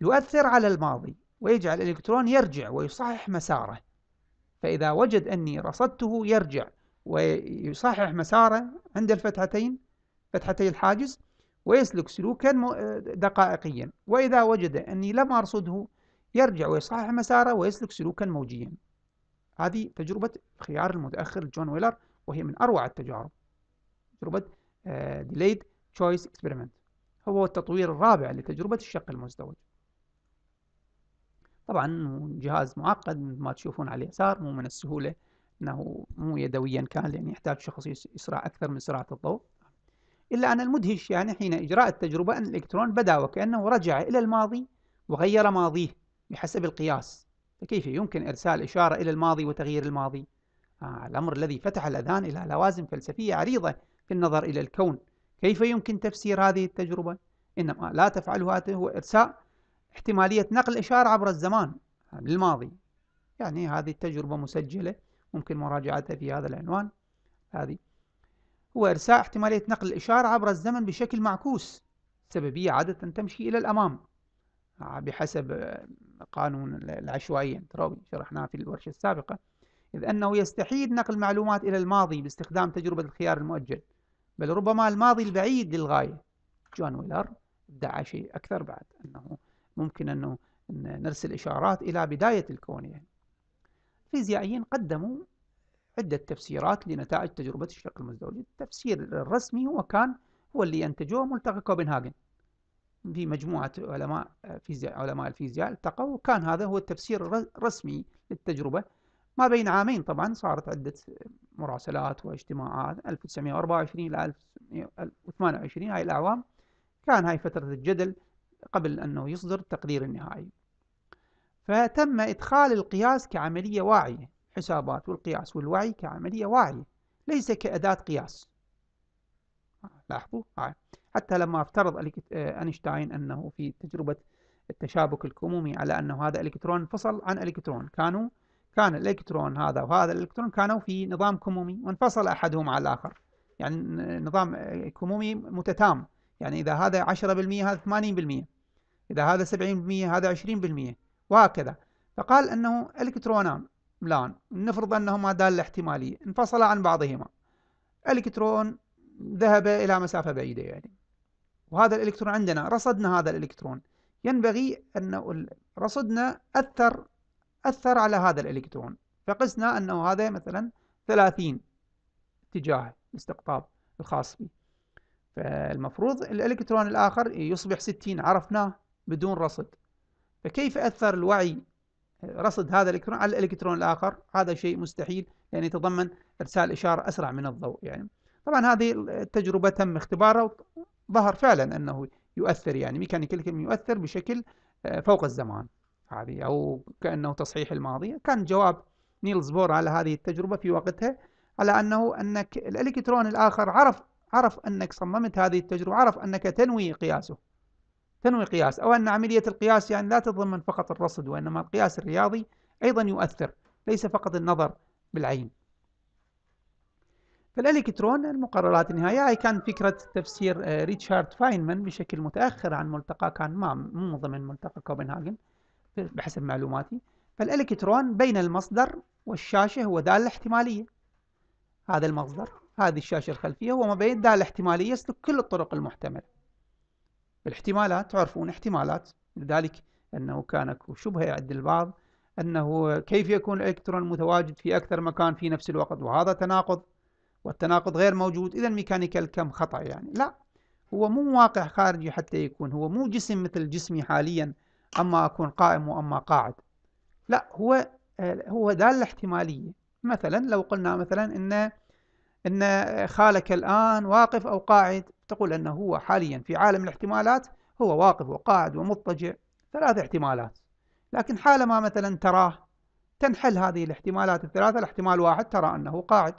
يؤثر على الماضي ويجعل الإلكترون يرجع ويصحح مساره فإذا وجد أني رصدته يرجع ويصحح مساره عند الفتحتين فتحتي الحاجز ويسلك سلوكا دقائقيا وإذا وجد أني لم أرصده يرجع ويصحح مساره ويسلك سلوكا موجيا هذه تجربة الخيار المتأخر جون ويلر وهي من أروع التجارب تجربة آه، Delayed Choice Experiment هو التطوير الرابع لتجربة الشق المزدوج طبعا جهاز معقد مثل ما تشوفون على اليسار مو من السهولة أنه مو يدويا كان لأن يحتاج شخص يسرع أكثر من سرعة الضوء إلا أن المدهش يعني حين إجراء التجربة أن الإلكترون بدا وكأنه رجع إلى الماضي وغير ماضيه بحسب القياس فكيف يمكن إرسال إشارة إلى الماضي وتغيير الماضي؟ آه الأمر الذي فتح الأذهان إلى لوازم فلسفية عريضة في النظر إلى الكون كيف يمكن تفسير هذه التجربة؟ إنما لا تفعله هو إرساء احتمالية نقل إشارة عبر الزمان للماضي يعني هذه التجربة مسجلة ممكن مراجعتها في هذا العنوان هذه هو إرساء احتمالية نقل الإشارة عبر الزمن بشكل معكوس سببية عادة تمشي إلى الأمام آه، بحسب آه، قانون العشوائية التراوي شرحناه في الورشة السابقة إذ أنه يستحيل نقل معلومات إلى الماضي باستخدام تجربة الخيار المؤجل بل ربما الماضي البعيد للغاية جون ويلر ادعى شيء أكثر بعد أنه ممكن أنه نرسل إشارات إلى بداية الكون يعني. الفيزيائيين قدموا عدة تفسيرات لنتائج تجربة الشق المزدوجي التفسير الرسمي هو كان هو اللي أنتجوه ملتقى كوبنهاجن في مجموعة علماء فيزياء علماء الفيزياء التقوا وكان هذا هو التفسير الرسمي للتجربة ما بين عامين طبعا صارت عدة مراسلات واجتماعات 1924 إلى 1928 هاي الأعوام كان هاي فترة الجدل قبل أنه يصدر التقرير النهائي فتم إدخال القياس كعملية واعية حسابات والقياس والوعي كعملية واعية ليس كأداة قياس لاحظوا آه. حتى لما افترض آه، أينشتاين أنه في تجربة التشابك الكمومي على أنه هذا إلكترون انفصل عن إلكترون كانوا كان الإلكترون هذا وهذا الإلكترون كانوا في نظام كمومي وانفصل أحدهم على الآخر يعني نظام كمومي متتام يعني إذا هذا 10% هذا 80% إذا هذا 70% هذا 20% وهكذا فقال أنه إلكترونان لان نفرض أنهما دالة احتمالية انفصلا عن بعضهما إلكترون ذهب إلى مسافة بعيدة يعني وهذا الإلكترون عندنا رصدنا هذا الإلكترون ينبغي أن رصدنا أثر أثر على هذا الإلكترون فقسنا أنه هذا مثلا 30 اتجاه الاستقطاب الخاص به فالمفروض الإلكترون الآخر يصبح 60 عرفناه بدون رصد فكيف أثر الوعي رصد هذا الإلكترون على الإلكترون الآخر هذا شيء مستحيل يعني يتضمن إرسال إشارة أسرع من الضوء يعني طبعا هذه التجربة تم اختبارها وظهر فعلا أنه يؤثر يعني ميكانيكال يؤثر بشكل آه، فوق الزمان هذه أو كأنه تصحيح الماضي كان جواب نيلز بور على هذه التجربة في وقتها على أنه أنك الإلكترون الآخر عرف عرف أنك صممت هذه التجربة عرف أنك تنوي قياسه تنوي قياس أو أن عملية القياس يعني لا تتضمن فقط الرصد وإنما القياس الرياضي أيضا يؤثر ليس فقط النظر بالعين فالالكترون المقررات النهائيه هي كان فكره تفسير آه، ريتشارد فاينمان بشكل متاخر عن ملتقى كان ما مو ضمن ملتقى كوبنهاجن بحسب معلوماتي فالالكترون بين المصدر والشاشه هو داله احتماليه هذا المصدر هذه الشاشة الخلفية وما بين ذا الاحتمالية يسلك كل الطرق المحتملة الاحتمالات تعرفون احتمالات لذلك أنه كان شبهة عند البعض أنه كيف يكون الإلكترون متواجد في أكثر مكان في نفس الوقت وهذا تناقض والتناقض غير موجود إذا ميكانيكا الكم خطأ يعني لا هو مو واقع خارجي حتى يكون هو مو جسم مثل جسمي حاليا أما أكون قائم وأما قاعد لا هو هو دال الاحتمالية مثلا لو قلنا مثلا أنه أن خالك الآن واقف أو قاعد تقول أنه هو حاليا في عالم الاحتمالات هو واقف وقاعد ومضطجع ثلاث احتمالات لكن حالما مثلا تراه تنحل هذه الاحتمالات الثلاثة الاحتمال واحد ترى أنه قاعد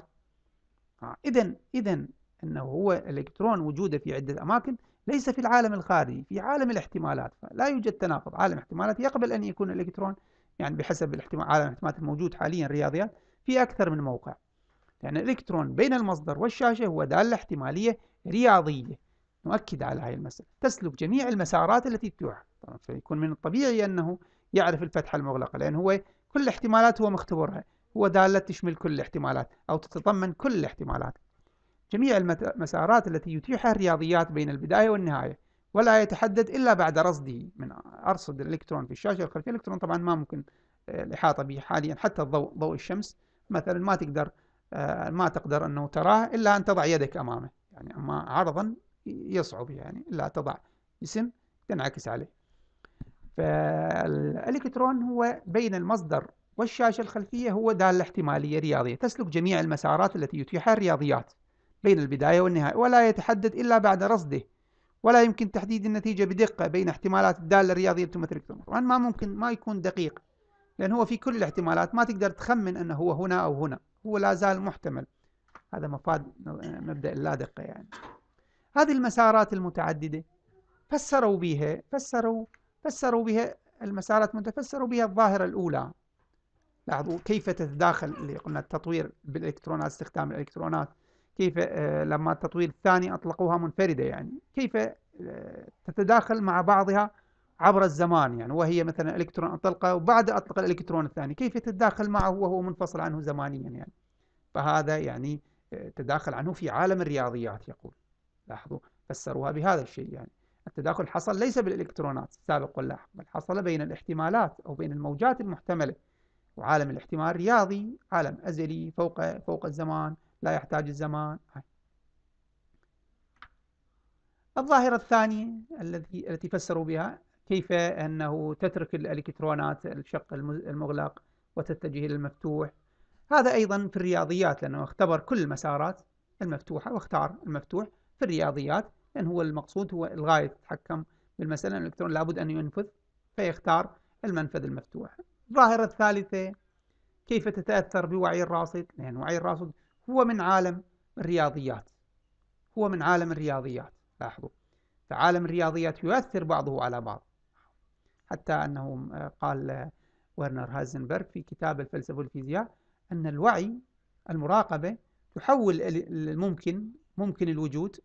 إذا آه، إذا أنه هو الإلكترون وجوده في عدة أماكن ليس في العالم الخارجي في عالم الاحتمالات فلا يوجد تناقض عالم الاحتمالات يقبل أن يكون الإلكترون يعني بحسب الاحتمال عالم الاحتمالات الموجود حاليا الرياضيات في أكثر من موقع لأن يعني الإلكترون بين المصدر والشاشة هو دالة احتمالية رياضية نؤكد على هذه المسألة تسلك جميع المسارات التي تتوح طبعا فيكون من الطبيعي أنه يعرف الفتحة المغلقة لأن هو كل الاحتمالات هو مختبرها هو دالة تشمل كل الاحتمالات أو تتضمن كل الاحتمالات جميع المسارات التي يتيحها الرياضيات بين البداية والنهاية ولا يتحدد إلا بعد رصده من أرصد الإلكترون في الشاشة الخلفية الإلكترون طبعا ما ممكن آه، الإحاطة به حاليا حتى الضوء ضوء الشمس مثلا ما تقدر آه، ما تقدر أنه تراه إلا أن تضع يدك أمامه يعني أما عرضا يصعب يعني إلا تضع جسم تنعكس عليه فالإلكترون هو بين المصدر والشاشة الخلفية هو دالة احتمالية رياضية تسلك جميع المسارات التي يتيحها الرياضيات بين البداية والنهاية ولا يتحدد إلا بعد رصده ولا يمكن تحديد النتيجة بدقة بين احتمالات الدالة الرياضية التي تمثل الإلكترون طبعا ما ممكن ما يكون دقيق لأن هو في كل الاحتمالات ما تقدر تخمن أنه هو هنا أو هنا هو لا زال محتمل هذا مفاد مبدأ اللادقة يعني هذه المسارات المتعددة فسروا بها فسروا فسروا بها المسارات فسروا بها الظاهرة الأولى لاحظوا كيف تتداخل اللي قلنا التطوير بالإلكترونات استخدام الإلكترونات كيف آه، لما التطوير الثاني أطلقوها منفردة يعني كيف آه، تتداخل مع بعضها عبر الزمان يعني وهي مثلا الكترون اطلقه وبعد اطلق الالكترون الثاني كيف يتداخل معه وهو منفصل عنه زمانيا يعني فهذا يعني آه، تداخل عنه في عالم الرياضيات يقول لاحظوا فسروها بهذا الشيء يعني التداخل حصل ليس بالالكترونات السابق ولا بل حصل بين الاحتمالات او بين الموجات المحتمله وعالم الاحتمال رياضي عالم ازلي فوق فوق الزمان لا يحتاج الزمان الظاهرة الثانية التي التي فسروا بها كيف أنه تترك الإلكترونات الشق المغلق وتتجه إلى المفتوح هذا أيضا في الرياضيات لأنه اختبر كل المسارات المفتوحة واختار المفتوح في الرياضيات لأن هو المقصود هو الغاية تتحكم بالمسألة الإلكترون لابد أن ينفذ فيختار المنفذ المفتوح الظاهرة الثالثة كيف تتأثر بوعي الراصد لأن وعي الراصد هو من عالم الرياضيات هو من عالم الرياضيات لاحظوا فعالم الرياضيات يؤثر بعضه على بعض حتى أنه قال ورنر هايزنبرغ في كتاب الفلسفة والفيزياء أن الوعي المراقبة تحول الممكن ممكن الوجود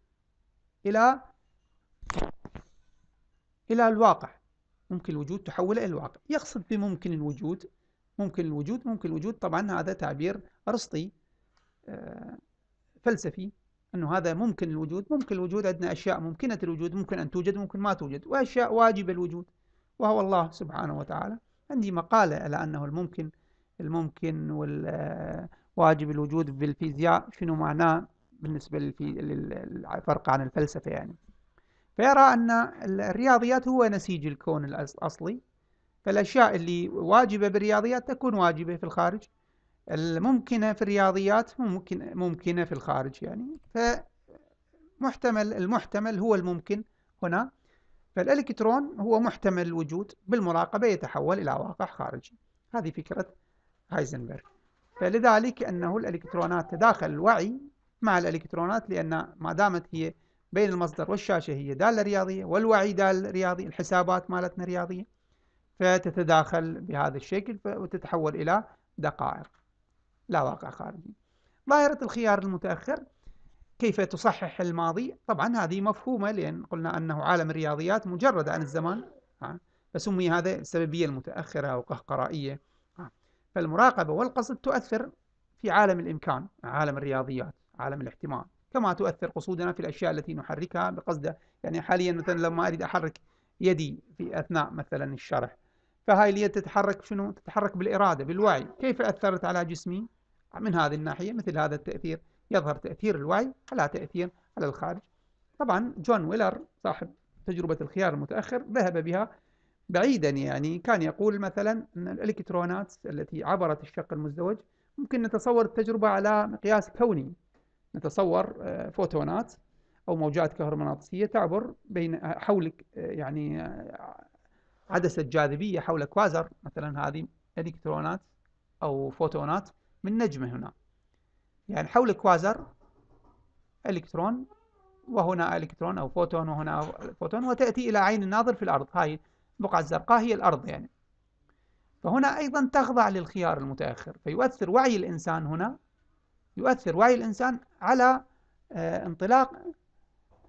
إلى إلى الواقع ممكن الوجود تحوله إلى الواقع يقصد بممكن الوجود ممكن الوجود ممكن الوجود طبعا هذا تعبير أرسطي آه، فلسفي أنه هذا ممكن الوجود ممكن الوجود عندنا أشياء ممكنة الوجود ممكن أن توجد ممكن ما توجد وأشياء واجب الوجود وهو الله سبحانه وتعالى عندي مقالة على أنه الممكن الممكن والواجب الوجود بالفيزياء شنو معناه بالنسبة للفرق عن الفلسفة يعني فيرى أن الرياضيات هو نسيج الكون الأصلي فالأشياء اللي واجبة بالرياضيات تكون واجبة في الخارج الممكنة في الرياضيات ممكن ممكنة في الخارج يعني فمحتمل المحتمل هو الممكن هنا فالالكترون هو محتمل الوجود بالمراقبة يتحول إلى واقع خارجي هذه فكرة هايزنبرغ فلذلك أنه الإلكترونات تداخل الوعي مع الإلكترونات لأن ما دامت هي بين المصدر والشاشة هي دالة رياضية والوعي دالة رياضي الحسابات مالتنا رياضية فتتداخل بهذا الشكل وتتحول إلى دقائق لا واقع خارجي ظاهرة الخيار المتأخر كيف تصحح الماضي طبعا هذه مفهومة لأن قلنا أنه عالم الرياضيات مجرد عن الزمان فسمي هذا السببية المتأخرة أو قهقرائية فالمراقبة والقصد تؤثر في عالم الإمكان عالم الرياضيات عالم الاحتمال كما تؤثر قصودنا في الأشياء التي نحركها بقصد يعني حاليا مثلا لما أريد أحرك يدي في أثناء مثلا الشرح فهاي اليد تتحرك شنو؟ تتحرك بالإرادة بالوعي كيف أثرت على جسمي من هذه الناحية مثل هذا التأثير يظهر تأثير الوعي على تأثير على الخارج طبعا جون ويلر صاحب تجربة الخيار المتأخر ذهب بها بعيدا يعني كان يقول مثلا أن الإلكترونات التي عبرت الشق المزدوج ممكن نتصور التجربة على مقياس كوني نتصور آه، فوتونات أو موجات كهرومغناطيسية تعبر بين آه، حول آه، يعني عدسة جاذبية حول كوازر مثلا هذه إلكترونات أو فوتونات من نجمة هنا يعني حول كوازر الكترون وهنا الكترون او فوتون وهنا فوتون وتاتي الى عين الناظر في الارض هاي البقعه الزرقاء هي الارض يعني فهنا ايضا تخضع للخيار المتاخر فيؤثر وعي الانسان هنا يؤثر وعي الانسان على آه، انطلاق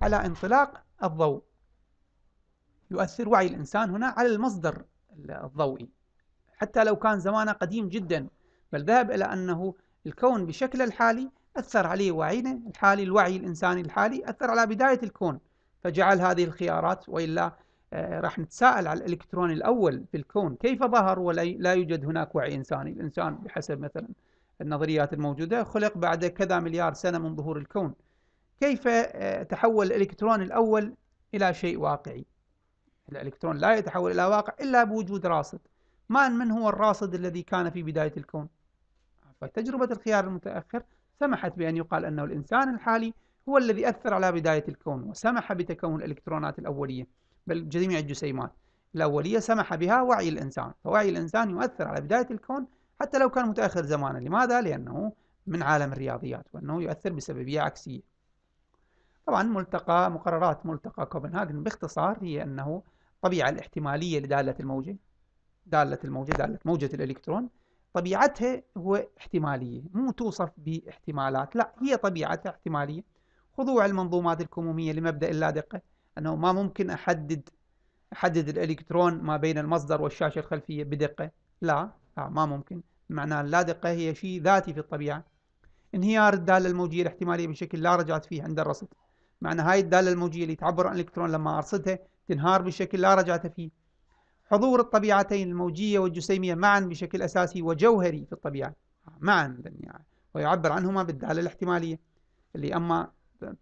على انطلاق الضوء يؤثر وعي الانسان هنا على المصدر الضوئي حتى لو كان زمانه قديم جدا بل ذهب الى انه الكون بشكله الحالي أثر عليه وعينا الحالي الوعي الإنساني الحالي أثر على بداية الكون فجعل هذه الخيارات وإلا آه، راح نتساءل على الإلكترون الأول في الكون كيف ظهر ولا يوجد هناك وعي إنساني الإنسان بحسب مثلا النظريات الموجودة خلق بعد كذا مليار سنة من ظهور الكون كيف آه، تحول الإلكترون الأول إلى شيء واقعي الإلكترون لا يتحول إلى واقع إلا بوجود راصد ما من هو الراصد الذي كان في بداية الكون فتجربة الخيار المتأخر سمحت بأن يقال أنه الإنسان الحالي هو الذي أثر على بداية الكون وسمح بتكون الإلكترونات الأولية بل جميع الجسيمات الأولية سمح بها وعي الإنسان فوعي الإنسان يؤثر على بداية الكون حتى لو كان متأخر زمانا لماذا؟ لأنه من عالم الرياضيات وأنه يؤثر بسببية عكسية طبعا ملتقى مقررات ملتقى كوبنهاجن باختصار هي أنه الطبيعة الاحتمالية لدالة الموجة دالة الموجة دالة موجة الإلكترون طبيعتها هو احتمالية مو توصف باحتمالات لا هي طبيعتها احتمالية خضوع المنظومات الكمومية لمبدأ اللادقة أنه ما ممكن أحدد أحدد الإلكترون ما بين المصدر والشاشة الخلفية بدقة لا, لا ما ممكن معناه اللادقة هي شيء ذاتي في الطبيعة انهيار الدالة الموجية الاحتمالية بشكل لا رجعت فيه عند الرصد معنى هاي الدالة الموجية اللي تعبر عن الإلكترون لما أرصدها تنهار بشكل لا رجعت فيه حضور الطبيعتين الموجية والجسيمية معا بشكل أساسي وجوهري في الطبيعة معا يعني ويعبر عنهما بالدالة الاحتمالية اللي أما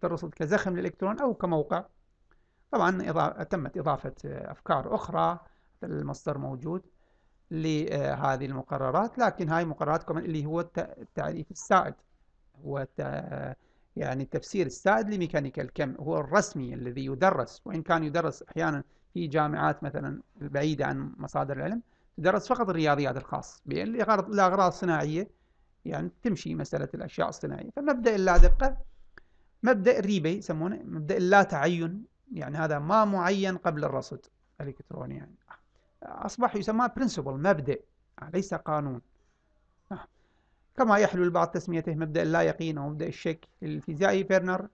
ترصد كزخم للإلكترون أو كموقع طبعا إضافة تمت إضافة أفكار أخرى المصدر موجود لهذه المقررات لكن هاي المقررات كمان اللي هو التعريف السائد هو يعني التفسير السائد لميكانيكا الكم هو الرسمي الذي يدرس وإن كان يدرس أحيانا في جامعات مثلا البعيدة عن مصادر العلم تدرس فقط الرياضيات الخاص لأغراض صناعية يعني تمشي مسألة الأشياء الصناعية فمبدأ اللا دقة مبدأ الريبي يسمونه مبدأ اللا تعين يعني هذا ما معين قبل الرصد الإلكتروني يعني أصبح يسمى برنسبل مبدأ ليس قانون نعم. كما يحلو البعض تسميته مبدأ اللا يقين أو مبدأ الشك الفيزيائي فيرنر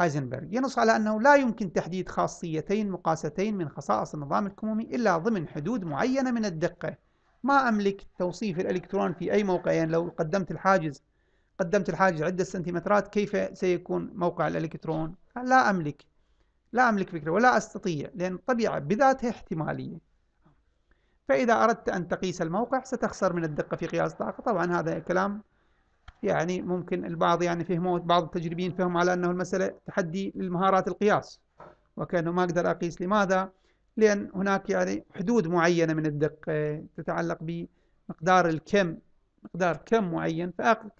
هايزنبرغ ينص على أنه لا يمكن تحديد خاصيتين مقاستين من خصائص النظام الكمومي إلا ضمن حدود معينة من الدقة ما أملك توصيف الإلكترون في أي موقع يعني لو قدمت الحاجز قدمت الحاجز عدة سنتيمترات كيف سيكون موقع الإلكترون لا أملك لا أملك فكرة ولا أستطيع لأن الطبيعة بذاتها احتمالية فإذا أردت أن تقيس الموقع ستخسر من الدقة في قياس الطاقة طبعا هذا كلام يعني ممكن البعض يعني فهموا بعض التجريبيين فهموا على أنه المسألة تحدي للمهارات القياس وكأنه ما أقدر أقيس لماذا؟ لأن هناك يعني حدود معينة من الدقة آه، تتعلق بمقدار الكم مقدار كم معين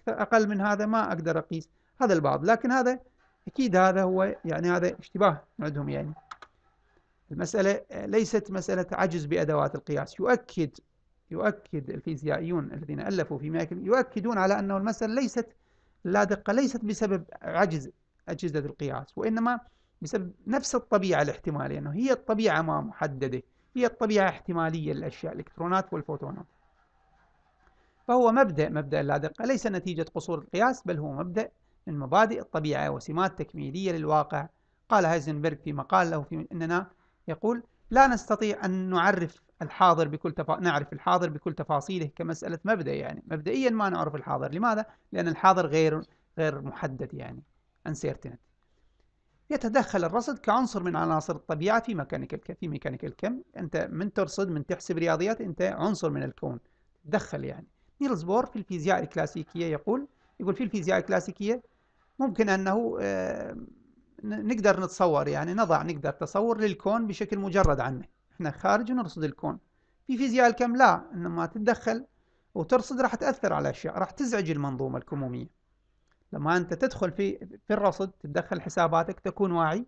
فأقل من هذا ما أقدر أقيس هذا البعض لكن هذا أكيد هذا هو يعني هذا اشتباه عندهم يعني المسألة آه، ليست مسألة عجز بأدوات القياس يؤكد يؤكد الفيزيائيون الذين ألفوا في ماكل يؤكدون على أنه المسألة ليست لا دقة ليست بسبب عجز أجهزة القياس وإنما بسبب نفس الطبيعة الاحتمالية أنه هي الطبيعة ما محددة هي الطبيعة احتمالية للأشياء الإلكترونات والفوتونات فهو مبدأ مبدأ اللادقة ليس نتيجة قصور القياس بل هو مبدأ من مبادئ الطبيعة وسمات تكميلية للواقع قال هايزنبرغ في مقال له في أننا يقول لا نستطيع أن نعرف الحاضر بكل تفا... نعرف الحاضر بكل تفاصيله كمسألة مبدأ يعني مبدئيا ما نعرف الحاضر لماذا؟ لأن الحاضر غير غير محدد يعني uncertainty يتدخل الرصد كعنصر من عناصر الطبيعة في ميكانيكا الكم في ميكانيكا الكم أنت من ترصد من تحسب رياضيات أنت عنصر من الكون تدخل يعني نيلز بور في الفيزياء الكلاسيكية يقول يقول في الفيزياء الكلاسيكية ممكن أنه آه، نقدر نتصور يعني نضع نقدر تصور للكون بشكل مجرد عنه احنا خارج ونرصد الكون في فيزياء الكم لا لما تتدخل وترصد راح تأثر على أشياء راح تزعج المنظومة الكمومية لما أنت تدخل في في الرصد تتدخل حساباتك تكون واعي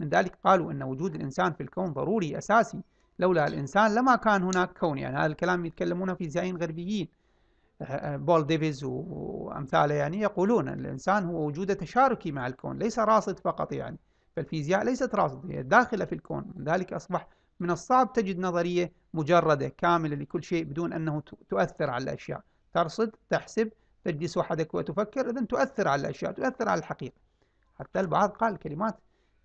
من ذلك قالوا أن وجود الإنسان في الكون ضروري أساسي لولا الإنسان لما كان هناك كون يعني هذا الكلام يتكلمونه فيزيائيين غربيين آه، آه، بول ديفيز وأمثاله يعني يقولون أن الإنسان هو وجوده تشاركي مع الكون ليس راصد فقط يعني فالفيزياء ليست راصد هي داخلة في الكون من ذلك أصبح من الصعب تجد نظرية مجردة كاملة لكل شيء بدون أنه تؤثر على الأشياء ترصد تحسب تجلس وحدك وتفكر إذا تؤثر على الأشياء تؤثر على الحقيقة حتى البعض قال كلمات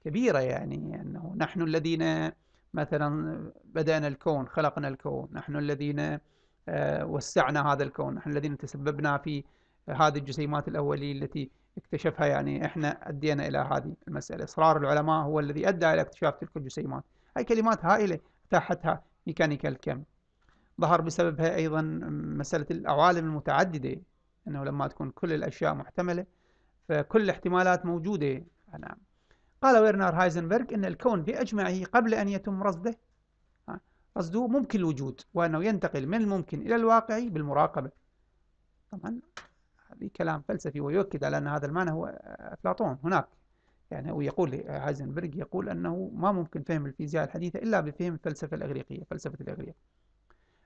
كبيرة يعني أنه نحن الذين مثلا بدأنا الكون خلقنا الكون نحن الذين آه، وسعنا هذا الكون نحن الذين تسببنا في هذه الجسيمات الأولية التي اكتشفها يعني احنا أدينا إلى هذه المسألة إصرار العلماء هو الذي أدى إلى اكتشاف تلك الجسيمات هاي كلمات هائلة تحتها ميكانيكا الكم ظهر بسببها أيضا مسألة العوالم المتعددة أنه لما تكون كل الأشياء محتملة فكل الاحتمالات موجودة نعم قال ويرنار هايزنبرغ أن الكون بأجمعه قبل أن يتم رصده رصده ممكن الوجود وأنه ينتقل من الممكن إلى الواقع بالمراقبة طبعا هذه كلام فلسفي ويؤكد على أن هذا المعنى هو أفلاطون هناك يعني هو يقول هايزنبرغ يقول أنه ما ممكن فهم الفيزياء الحديثة إلا بفهم الفلسفة الأغريقية فلسفة الأغريق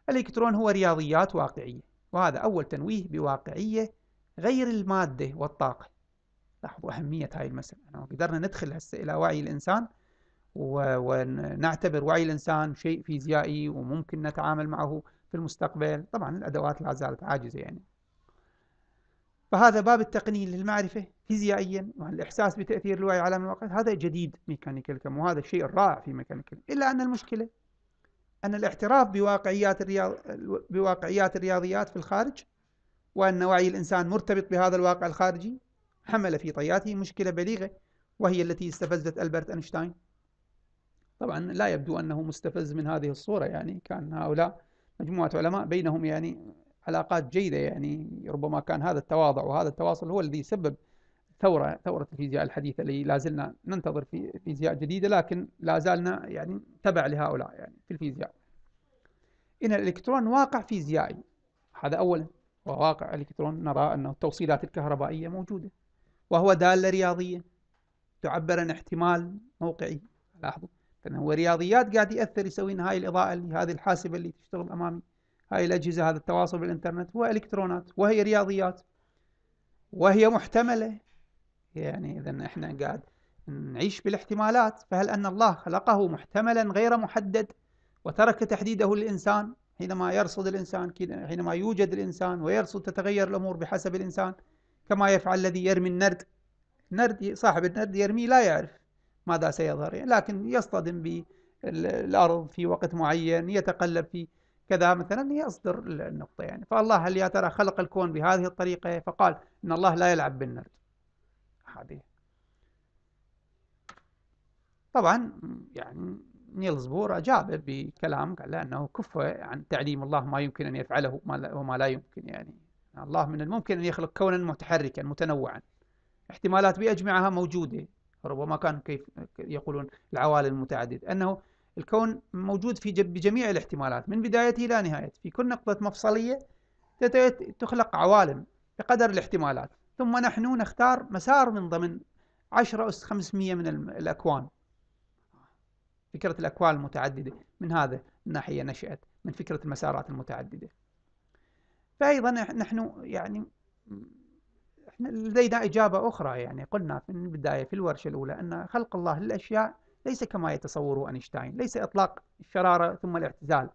الإلكترون هو رياضيات واقعية وهذا أول تنويه بواقعية غير المادة والطاقة لاحظوا أهمية هاي المسألة يعني قدرنا ندخل هسه إلى وعي الإنسان ونعتبر وعي الإنسان شيء فيزيائي وممكن نتعامل معه في المستقبل طبعا الأدوات لا زالت عاجزة يعني فهذا باب التقنين للمعرفة فيزيائيا والإحساس بتأثير الوعي على الواقع هذا جديد ميكانيكال الكم وهذا الشيء الرائع في ميكانيكال الكم إلا أن المشكلة أن الاعتراف بواقعيات الرياض بواقعيات الرياضيات في الخارج وأن وعي الإنسان مرتبط بهذا الواقع الخارجي حمل في طياته مشكلة بليغة وهي التي استفزت ألبرت أينشتاين طبعا لا يبدو أنه مستفز من هذه الصورة يعني كان هؤلاء مجموعة علماء بينهم يعني علاقات جيده يعني ربما كان هذا التواضع وهذا التواصل هو الذي سبب ثوره ثوره الفيزياء الحديثه اللي لا زلنا ننتظر في فيزياء جديده لكن لا زالنا يعني تبع لهؤلاء يعني في الفيزياء. ان الالكترون واقع فيزيائي هذا اولا وواقع الالكترون نرى ان التوصيلات الكهربائيه موجوده وهو داله رياضيه تعبر عن احتمال موقعي لاحظوا هو رياضيات قاعد ياثر يسوي هاي الاضاءه لهذه هذه الحاسبه اللي تشتغل امامي هاي الأجهزة هذا التواصل بالإنترنت هو إلكترونات وهي رياضيات وهي محتملة يعني إذا إحنا قاعد نعيش بالاحتمالات فهل أن الله خلقه محتملا غير محدد وترك تحديده للإنسان حينما يرصد الإنسان حينما يوجد الإنسان ويرصد تتغير الأمور بحسب الإنسان كما يفعل الذي يرمي النرد النرد صاحب النرد يرميه لا يعرف ماذا سيظهر لكن يصطدم بالأرض في وقت معين يتقلب في كذا مثلا يصدر النقطة يعني فالله هل يا ترى خلق الكون بهذه الطريقة فقال إن الله لا يلعب بالنرد هذه طبعا يعني نيل زبور أجاب بكلام قال أنه كف عن تعليم الله ما يمكن أن يفعله وما لا يمكن يعني الله من الممكن أن يخلق كونا متحركا متنوعا احتمالات بأجمعها موجودة ربما كان كيف يقولون العوالم المتعددة أنه الكون موجود في بجميع الاحتمالات من بدايته إلى نهايته في كل نقطة مفصلية تخلق عوالم بقدر الاحتمالات ثم نحن نختار مسار من ضمن 10 أس 500 من الأكوان فكرة الأكوان المتعددة من هذا الناحية نشأت من فكرة المسارات المتعددة فأيضا نحن يعني احنا لدينا إجابة أخرى يعني قلنا في البداية في الورشة الأولى أن خلق الله للأشياء ليس كما يتصوره أينشتاين ليس إطلاق الشرارة ثم الاعتزال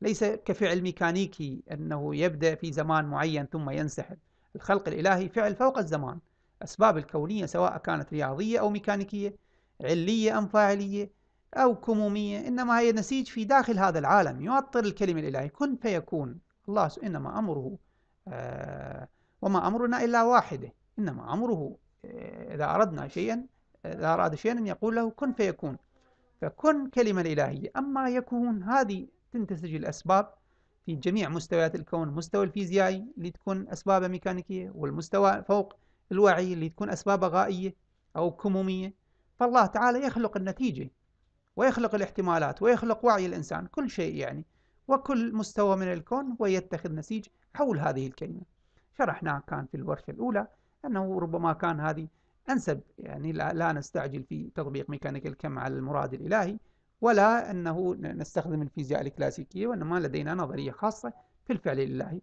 ليس كفعل ميكانيكي أنه يبدأ في زمان معين ثم ينسحب الخلق الإلهي فعل فوق الزمان أسباب الكونية سواء كانت رياضية أو ميكانيكية علية أم فاعلية أو كمومية إنما هي نسيج في داخل هذا العالم يعطر الكلمة الإلهية كن فيكون الله إنما أمره آه، وما أمرنا إلا واحدة إنما أمره آه، إذا أردنا شيئا إذا أراد شيئا أن يقول له كن فيكون فكن كلمة الإلهية أما يكون هذه تنتسج الأسباب في جميع مستويات الكون المستوى الفيزيائي اللي تكون أسبابه ميكانيكية والمستوى فوق الوعي اللي تكون أسبابه غائية أو كمومية فالله تعالى يخلق النتيجة ويخلق الاحتمالات ويخلق وعي الإنسان كل شيء يعني وكل مستوى من الكون ويتخذ نسيج حول هذه الكلمة شرحناه كان في الورشة الأولى أنه ربما كان هذه أنسب يعني لا نستعجل في تطبيق ميكانيك الكم على المراد الإلهي ولا أنه نستخدم الفيزياء الكلاسيكية وإنما لدينا نظرية خاصة في الفعل الإلهي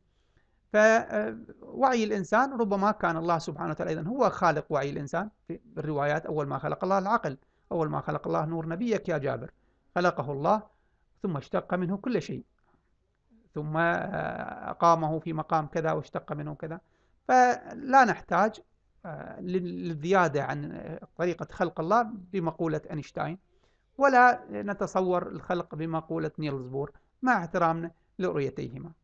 فوعي آه، الإنسان ربما كان الله سبحانه وتعالى أيضا هو خالق وعي الإنسان في الروايات أول ما خلق الله العقل أول ما خلق الله نور نبيك يا جابر خلقه الله ثم اشتق منه كل شيء ثم آه، أقامه في مقام كذا واشتق منه كذا فلا نحتاج للزيادة عن طريقة خلق الله بمقولة أينشتاين ولا نتصور الخلق بمقولة نيلز بور مع احترامنا لرؤيتيهما